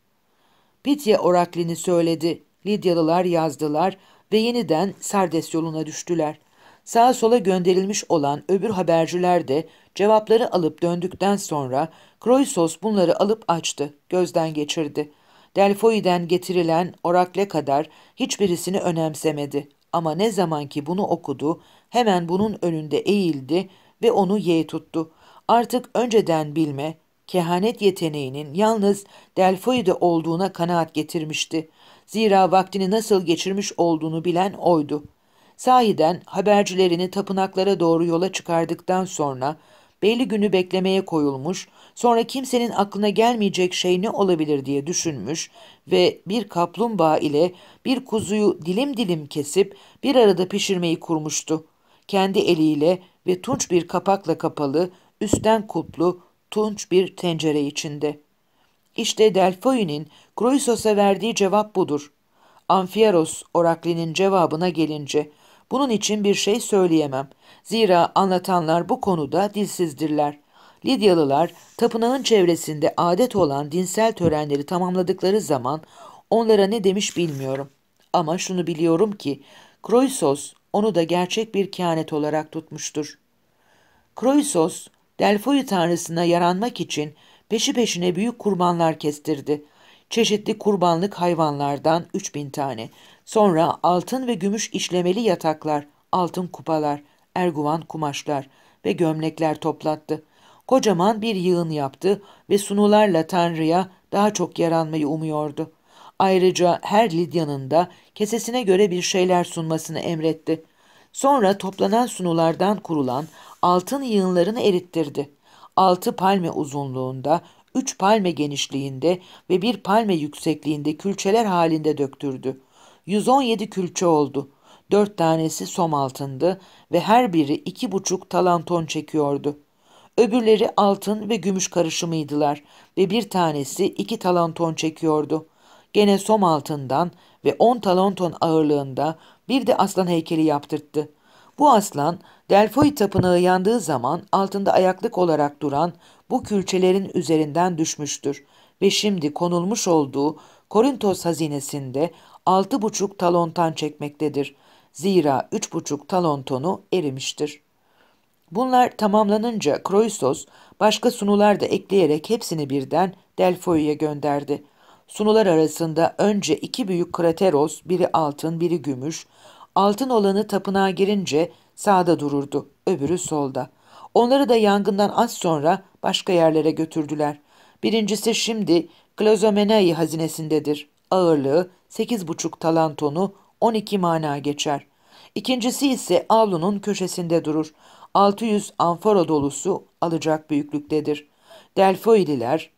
Pitye oraklini söyledi. Lidyalılar yazdılar ve yeniden Sardes yoluna düştüler. Sağa sola gönderilmiş olan öbür haberciler de cevapları alıp döndükten sonra Kroisos bunları alıp açtı, gözden geçirdi. Delfoi'den getirilen orakle kadar hiçbirisini önemsemedi. Ama ne zaman ki bunu okudu, hemen bunun önünde eğildi ve onu ye tuttu. Artık önceden bilme, kehanet yeteneğinin yalnız Delfoy'da olduğuna kanaat getirmişti. Zira vaktini nasıl geçirmiş olduğunu bilen oydu. Sahiden habercilerini tapınaklara doğru yola çıkardıktan sonra belli günü beklemeye koyulmuş, sonra kimsenin aklına gelmeyecek şey ne olabilir diye düşünmüş ve bir kaplumbağa ile bir kuzuyu dilim dilim kesip bir arada pişirmeyi kurmuştu. Kendi eliyle ve tunç bir kapakla kapalı, üstten kutlu tunç bir tencere içinde. İşte Delfoy'nin Kroisos'a verdiği cevap budur. Amfiaros oraklinin cevabına gelince bunun için bir şey söyleyemem. Zira anlatanlar bu konuda dilsizdirler. Lidyalılar tapınağın çevresinde adet olan dinsel törenleri tamamladıkları zaman onlara ne demiş bilmiyorum. Ama şunu biliyorum ki Kroisos onu da gerçek bir kehanet olarak tutmuştur. Kroisos Delfoyu tanrısına yaranmak için peşi peşine büyük kurbanlar kestirdi. Çeşitli kurbanlık hayvanlardan 3000 tane. Sonra altın ve gümüş işlemeli yataklar, altın kupalar, erguvan kumaşlar ve gömlekler toplattı. Kocaman bir yığın yaptı ve sunularla Tanrı'ya daha çok yaranmayı umuyordu. Ayrıca her Lidya'nın da kesesine göre bir şeyler sunmasını emretti. Sonra toplanan sunulardan kurulan altın yığınlarını erittirdi. Altı palme uzunluğunda, üç palme genişliğinde ve bir palme yüksekliğinde külçeler halinde döktürdü. 117 külçe oldu. Dört tanesi som altındı ve her biri iki buçuk talanton çekiyordu. Öbürleri altın ve gümüş karışımıydılar ve bir tanesi iki talanton çekiyordu. Gene som altından ve on talanton ağırlığında bir de aslan heykeli yaptırttı. Bu aslan Delfoy tapınağı yandığı zaman altında ayaklık olarak duran bu külçelerin üzerinden düşmüştür ve şimdi konulmuş olduğu Korintos hazinesinde altı buçuk talontan çekmektedir. Zira üç buçuk talontonu erimiştir. Bunlar tamamlanınca Kroisos başka sunular da ekleyerek hepsini birden Delfoy'a gönderdi. Sunular arasında önce iki büyük krateros, biri altın, biri gümüş, Altın olanı tapınağa girince sağda dururdu, öbürü solda. Onları da yangından az sonra başka yerlere götürdüler. Birincisi şimdi Glazomenai hazinesindedir. Ağırlığı 8,5 talantonu 12 mana geçer. İkincisi ise avlunun köşesinde durur. 600 amfora dolusu alacak büyüklüktedir. Delfoililer,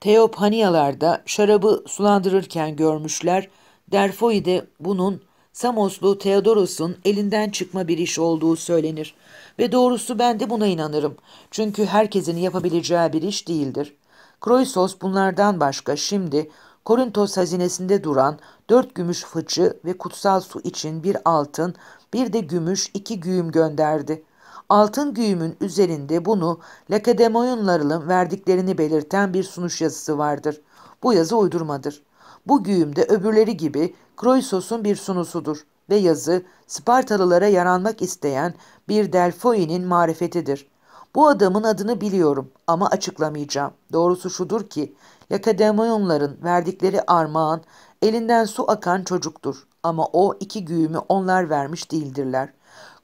Teophaniyalarda şarabı sulandırırken görmüşler. Derfoide bunun Samoslu Theodoros'un elinden çıkma bir iş olduğu söylenir ve doğrusu ben de buna inanırım. Çünkü herkesin yapabileceği bir iş değildir. Kroisos bunlardan başka şimdi Korintos hazinesinde duran dört gümüş fıçı ve kutsal su için bir altın, bir de gümüş iki güğüm gönderdi. Altın güğümün üzerinde bunu Lakedemoyunların verdiklerini belirten bir sunuş yazısı vardır. Bu yazı uydurmadır. Bu güğümde öbürleri gibi Kroisos'un bir sunusudur ve yazı Spartalılara yaranmak isteyen bir Delfoi'nin marifetidir. Bu adamın adını biliyorum ama açıklamayacağım. Doğrusu şudur ki Lakademoyonların verdikleri armağan elinden su akan çocuktur ama o iki güğümü onlar vermiş değildirler.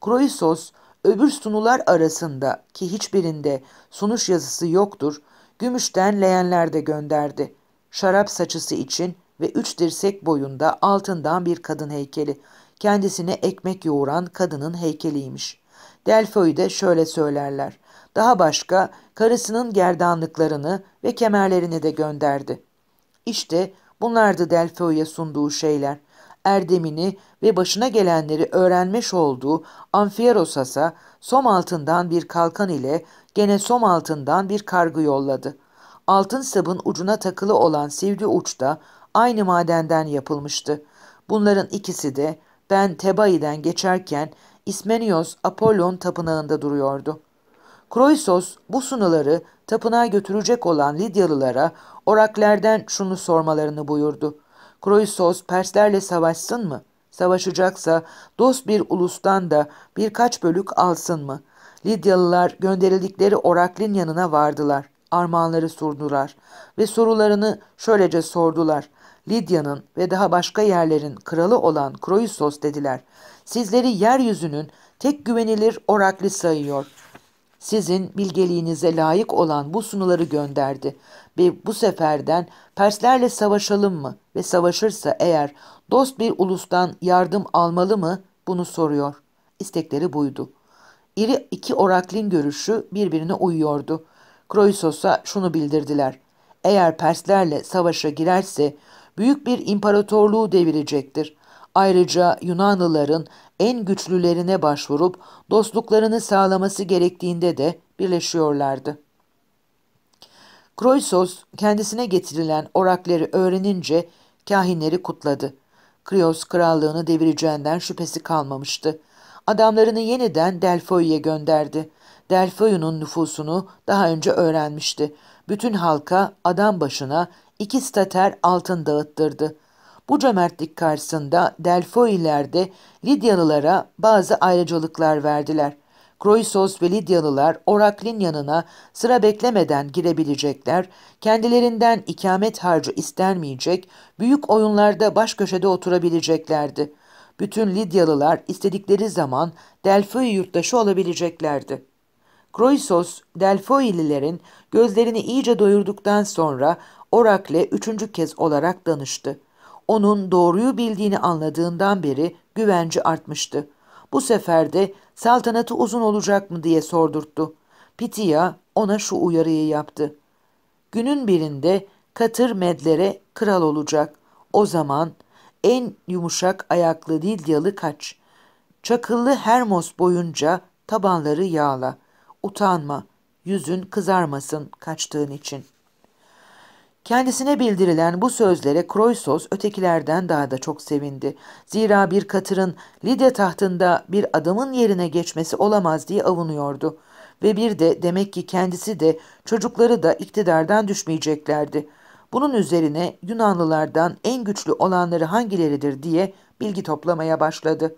Kroisos öbür sunular arasında ki hiçbirinde sunuş yazısı yoktur, gümüşten leğenler de gönderdi. Şarap saçısı için ve üç dirsek boyunda altından bir kadın heykeli. Kendisine ekmek yoğuran kadının heykeliymiş. Delfoyu da şöyle söylerler. Daha başka karısının gerdanlıklarını ve kemerlerini de gönderdi. İşte bunlardı Delfoy'a sunduğu şeyler. Erdemini ve başına gelenleri öğrenmiş olduğu Amfierosas'a som altından bir kalkan ile gene som altından bir kargı yolladı. Altın sabın ucuna takılı olan sivri uçta aynı madenden yapılmıştı. Bunların ikisi de ben Tebai'den geçerken İsmenios Apollon tapınağında duruyordu. Kroisos bu sunuları tapınağa götürecek olan Lidyalılara oraklerden şunu sormalarını buyurdu. Kroisos Perslerle savaşsın mı? Savaşacaksa dost bir ulustan da birkaç bölük alsın mı? Lidyalılar gönderildikleri oraklin yanına vardılar. Armağanları sundular ve sorularını şöylece sordular. Lidya'nın ve daha başka yerlerin kralı olan Kroisos dediler. Sizleri yeryüzünün tek güvenilir orakli sayıyor. Sizin bilgeliğinize layık olan bu sunuları gönderdi ve bu seferden Perslerle savaşalım mı ve savaşırsa eğer dost bir ulustan yardım almalı mı bunu soruyor. İstekleri buydu. İri iki oraklin görüşü birbirine uyuyordu. Kroisos'a şunu bildirdiler. Eğer Perslerle savaşa girerse büyük bir imparatorluğu devirecektir. Ayrıca Yunanlıların en güçlülerine başvurup dostluklarını sağlaması gerektiğinde de birleşiyorlardı. Kroisos kendisine getirilen orakleri öğrenince kahinleri kutladı. Krios krallığını devireceğinden şüphesi kalmamıştı. Adamlarını yeniden Delfoy'a gönderdi. Delfoi'nin nüfusunu daha önce öğrenmişti. Bütün halka adam başına iki stater altın dağıttırdı. Bu cömertlik karşısında Delfoiler de Lidyalılara bazı ayrıcalıklar verdiler. Kroisos ve Lidyalılar Oraklin yanına sıra beklemeden girebilecekler, kendilerinden ikamet harcı istenmeyecek, büyük oyunlarda baş köşede oturabileceklerdi. Bütün Lidyalılar istedikleri zaman Delfoi yurttaşı olabileceklerdi. Kroisos, Delfoililerin gözlerini iyice doyurduktan sonra Orakle üçüncü kez olarak danıştı. Onun doğruyu bildiğini anladığından beri güvenci artmıştı. Bu sefer de saltanatı uzun olacak mı diye sordurttu. Pitiya ona şu uyarıyı yaptı. Günün birinde Katır Medlere kral olacak. O zaman en yumuşak ayaklı Lidyalı kaç. Çakıllı Hermos boyunca tabanları yağla.'' utanma, yüzün kızarmasın kaçtığın için. Kendisine bildirilen bu sözlere Kroysos ötekilerden daha da çok sevindi. Zira bir katırın Lidya tahtında bir adamın yerine geçmesi olamaz diye avunuyordu. Ve bir de demek ki kendisi de çocukları da iktidardan düşmeyeceklerdi. Bunun üzerine Yunanlılardan en güçlü olanları hangileridir diye bilgi toplamaya başladı.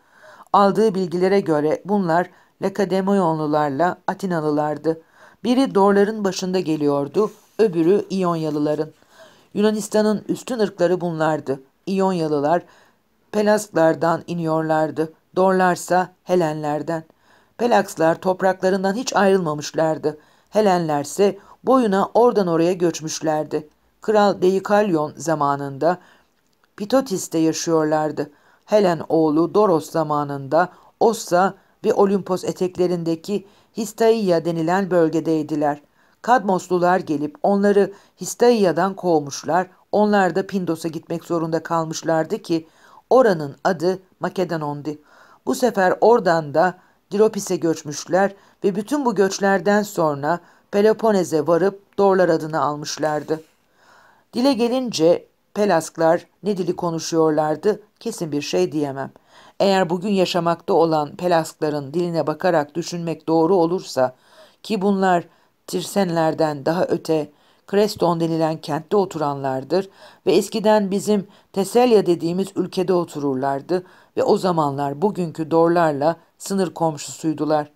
Aldığı bilgilere göre bunlar Lekademoyonlularla Atinalılardı. Biri Dorların başında geliyordu, öbürü İyonyalıların. Yunanistan'ın üstün ırkları bunlardı. İyonyalılar Pelasklardan iniyorlardı, Dorlarsa Helenlerden. Pelakslar topraklarından hiç ayrılmamışlardı. Helenlerse boyuna oradan oraya göçmüşlerdi. Kral Deikalyon zamanında Pitotis'te yaşıyorlardı. Helen oğlu Doros zamanında Ossa ve Olimpos eteklerindeki Histaia denilen bölgedeydiler. Kadmoslular gelip onları Histaia'dan kovmuşlar, onlar da Pindos'a gitmek zorunda kalmışlardı ki oranın adı Makedon'di. Bu sefer oradan da Diropis'e göçmüşler ve bütün bu göçlerden sonra Peloponez'e varıp Dorlar adını almışlardı. Dile gelince Pelasklar ne dili konuşuyorlardı kesin bir şey diyemem.'' Eğer bugün yaşamakta olan pelaskların diline bakarak düşünmek doğru olursa ki bunlar Tirsenlerden daha öte Creston denilen kentte oturanlardır ve eskiden bizim Teselya dediğimiz ülkede otururlardı ve o zamanlar bugünkü Dorlarla sınır komşusuydular.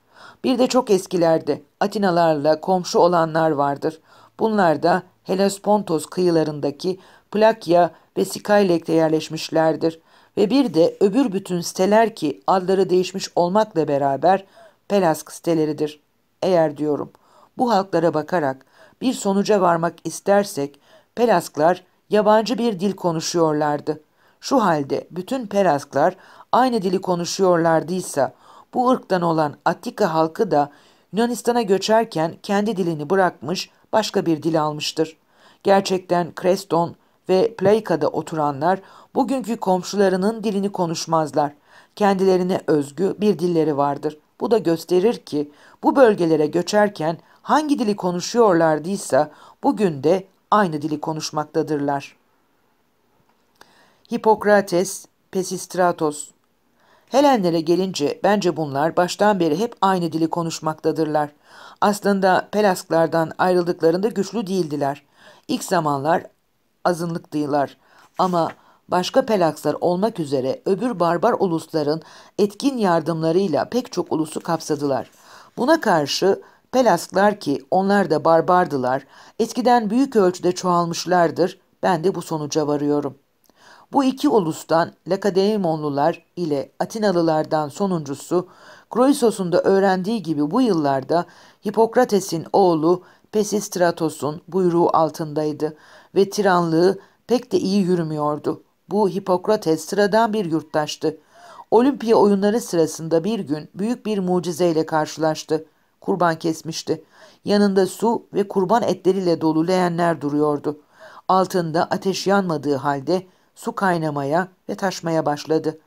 Bir de çok eskilerde Atinalarla komşu olanlar vardır. Bunlar da Helespontos kıyılarındaki Plakya ve Sikaylekte yerleşmişlerdir ve bir de öbür bütün siteler ki adları değişmiş olmakla beraber Pelask siteleridir. Eğer diyorum bu halklara bakarak bir sonuca varmak istersek Pelasklar yabancı bir dil konuşuyorlardı. Şu halde bütün Pelasklar aynı dili konuşuyorlardıysa bu ırktan olan Attika halkı da Yunanistan'a göçerken kendi dilini bırakmış başka bir dil almıştır. Gerçekten Creston ve Playka'da oturanlar bugünkü komşularının dilini konuşmazlar. Kendilerine özgü bir dilleri vardır. Bu da gösterir ki bu bölgelere göçerken hangi dili konuşuyorlardıysa bugün de aynı dili konuşmaktadırlar. Hipokrates, Pesistratos Helenlere gelince bence bunlar baştan beri hep aynı dili konuşmaktadırlar. Aslında Pelasklardan ayrıldıklarında güçlü değildiler. İlk zamanlar azınlıktılar ama başka Pelakslar olmak üzere öbür barbar ulusların etkin yardımlarıyla pek çok ulusu kapsadılar. Buna karşı Pelasklar ki onlar da barbardılar, eskiden büyük ölçüde çoğalmışlardır, ben de bu sonuca varıyorum. Bu iki ulustan Lakadeimonlular ile Atinalılardan sonuncusu, Kroisos'un da öğrendiği gibi bu yıllarda Hipokrates'in oğlu Pesistratos'un buyruğu altındaydı ve tiranlığı pek de iyi yürümüyordu. Bu Hipokrates sıradan bir yurttaştı. Olimpiya oyunları sırasında bir gün büyük bir mucizeyle karşılaştı. Kurban kesmişti. Yanında su ve kurban etleriyle dolu leğenler duruyordu. Altında ateş yanmadığı halde su kaynamaya ve taşmaya başladı.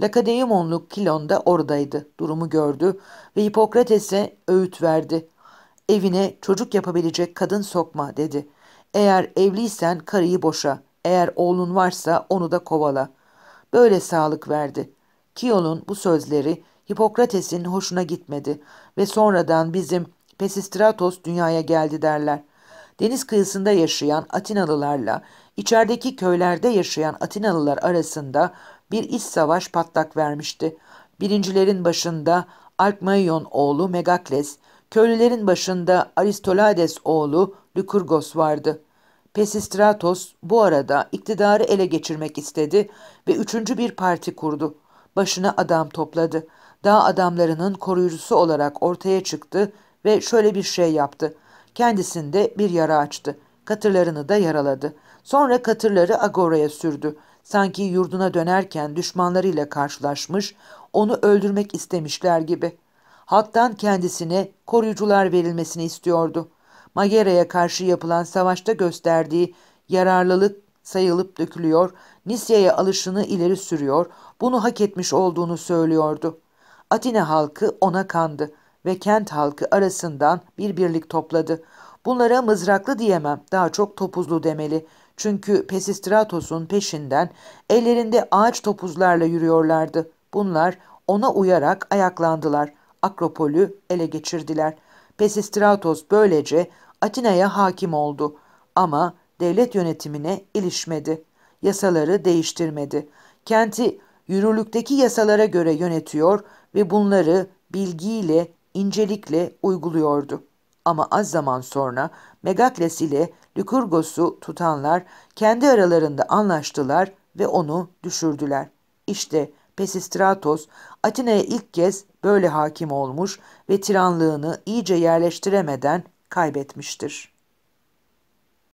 Lakadeimonluk Kilon da oradaydı. Durumu gördü ve Hipokrates'e öğüt verdi. Evine çocuk yapabilecek kadın sokma dedi.'' Eğer evliysen karıyı boşa, eğer oğlun varsa onu da kovala. Böyle sağlık verdi. Kiyol'un bu sözleri Hipokrates'in hoşuna gitmedi ve sonradan bizim Pesistratos dünyaya geldi derler. Deniz kıyısında yaşayan Atinalılarla içerideki köylerde yaşayan Atinalılar arasında bir iç savaş patlak vermişti. Birincilerin başında Alkmaion oğlu Megakles, Köylülerin başında Aristolades oğlu Lykurgos vardı. Pesistratos bu arada iktidarı ele geçirmek istedi ve üçüncü bir parti kurdu. Başına adam topladı. Dağ adamlarının koruyucusu olarak ortaya çıktı ve şöyle bir şey yaptı. Kendisinde bir yara açtı. Katırlarını da yaraladı. Sonra katırları Agora'ya sürdü. Sanki yurduna dönerken düşmanlarıyla karşılaşmış, onu öldürmek istemişler gibi.'' halktan kendisine koruyucular verilmesini istiyordu. Magyara'ya karşı yapılan savaşta gösterdiği yararlılık sayılıp dökülüyor, Nisya'ya alışını ileri sürüyor, bunu hak etmiş olduğunu söylüyordu. Atina halkı ona kandı ve kent halkı arasından bir birlik topladı. Bunlara mızraklı diyemem, daha çok topuzlu demeli. Çünkü Pesistratos'un peşinden ellerinde ağaç topuzlarla yürüyorlardı. Bunlar ona uyarak ayaklandılar. Akropol'ü ele geçirdiler. Pesistratos böylece Atina'ya hakim oldu ama devlet yönetimine ilişmedi. Yasaları değiştirmedi. Kenti yürürlükteki yasalara göre yönetiyor ve bunları bilgiyle, incelikle uyguluyordu. Ama az zaman sonra Megakles ile Lykurgos'u tutanlar kendi aralarında anlaştılar ve onu düşürdüler. İşte Pesistratos Atina'ya ilk kez böyle hakim olmuş ve tiranlığını iyice yerleştiremeden kaybetmiştir.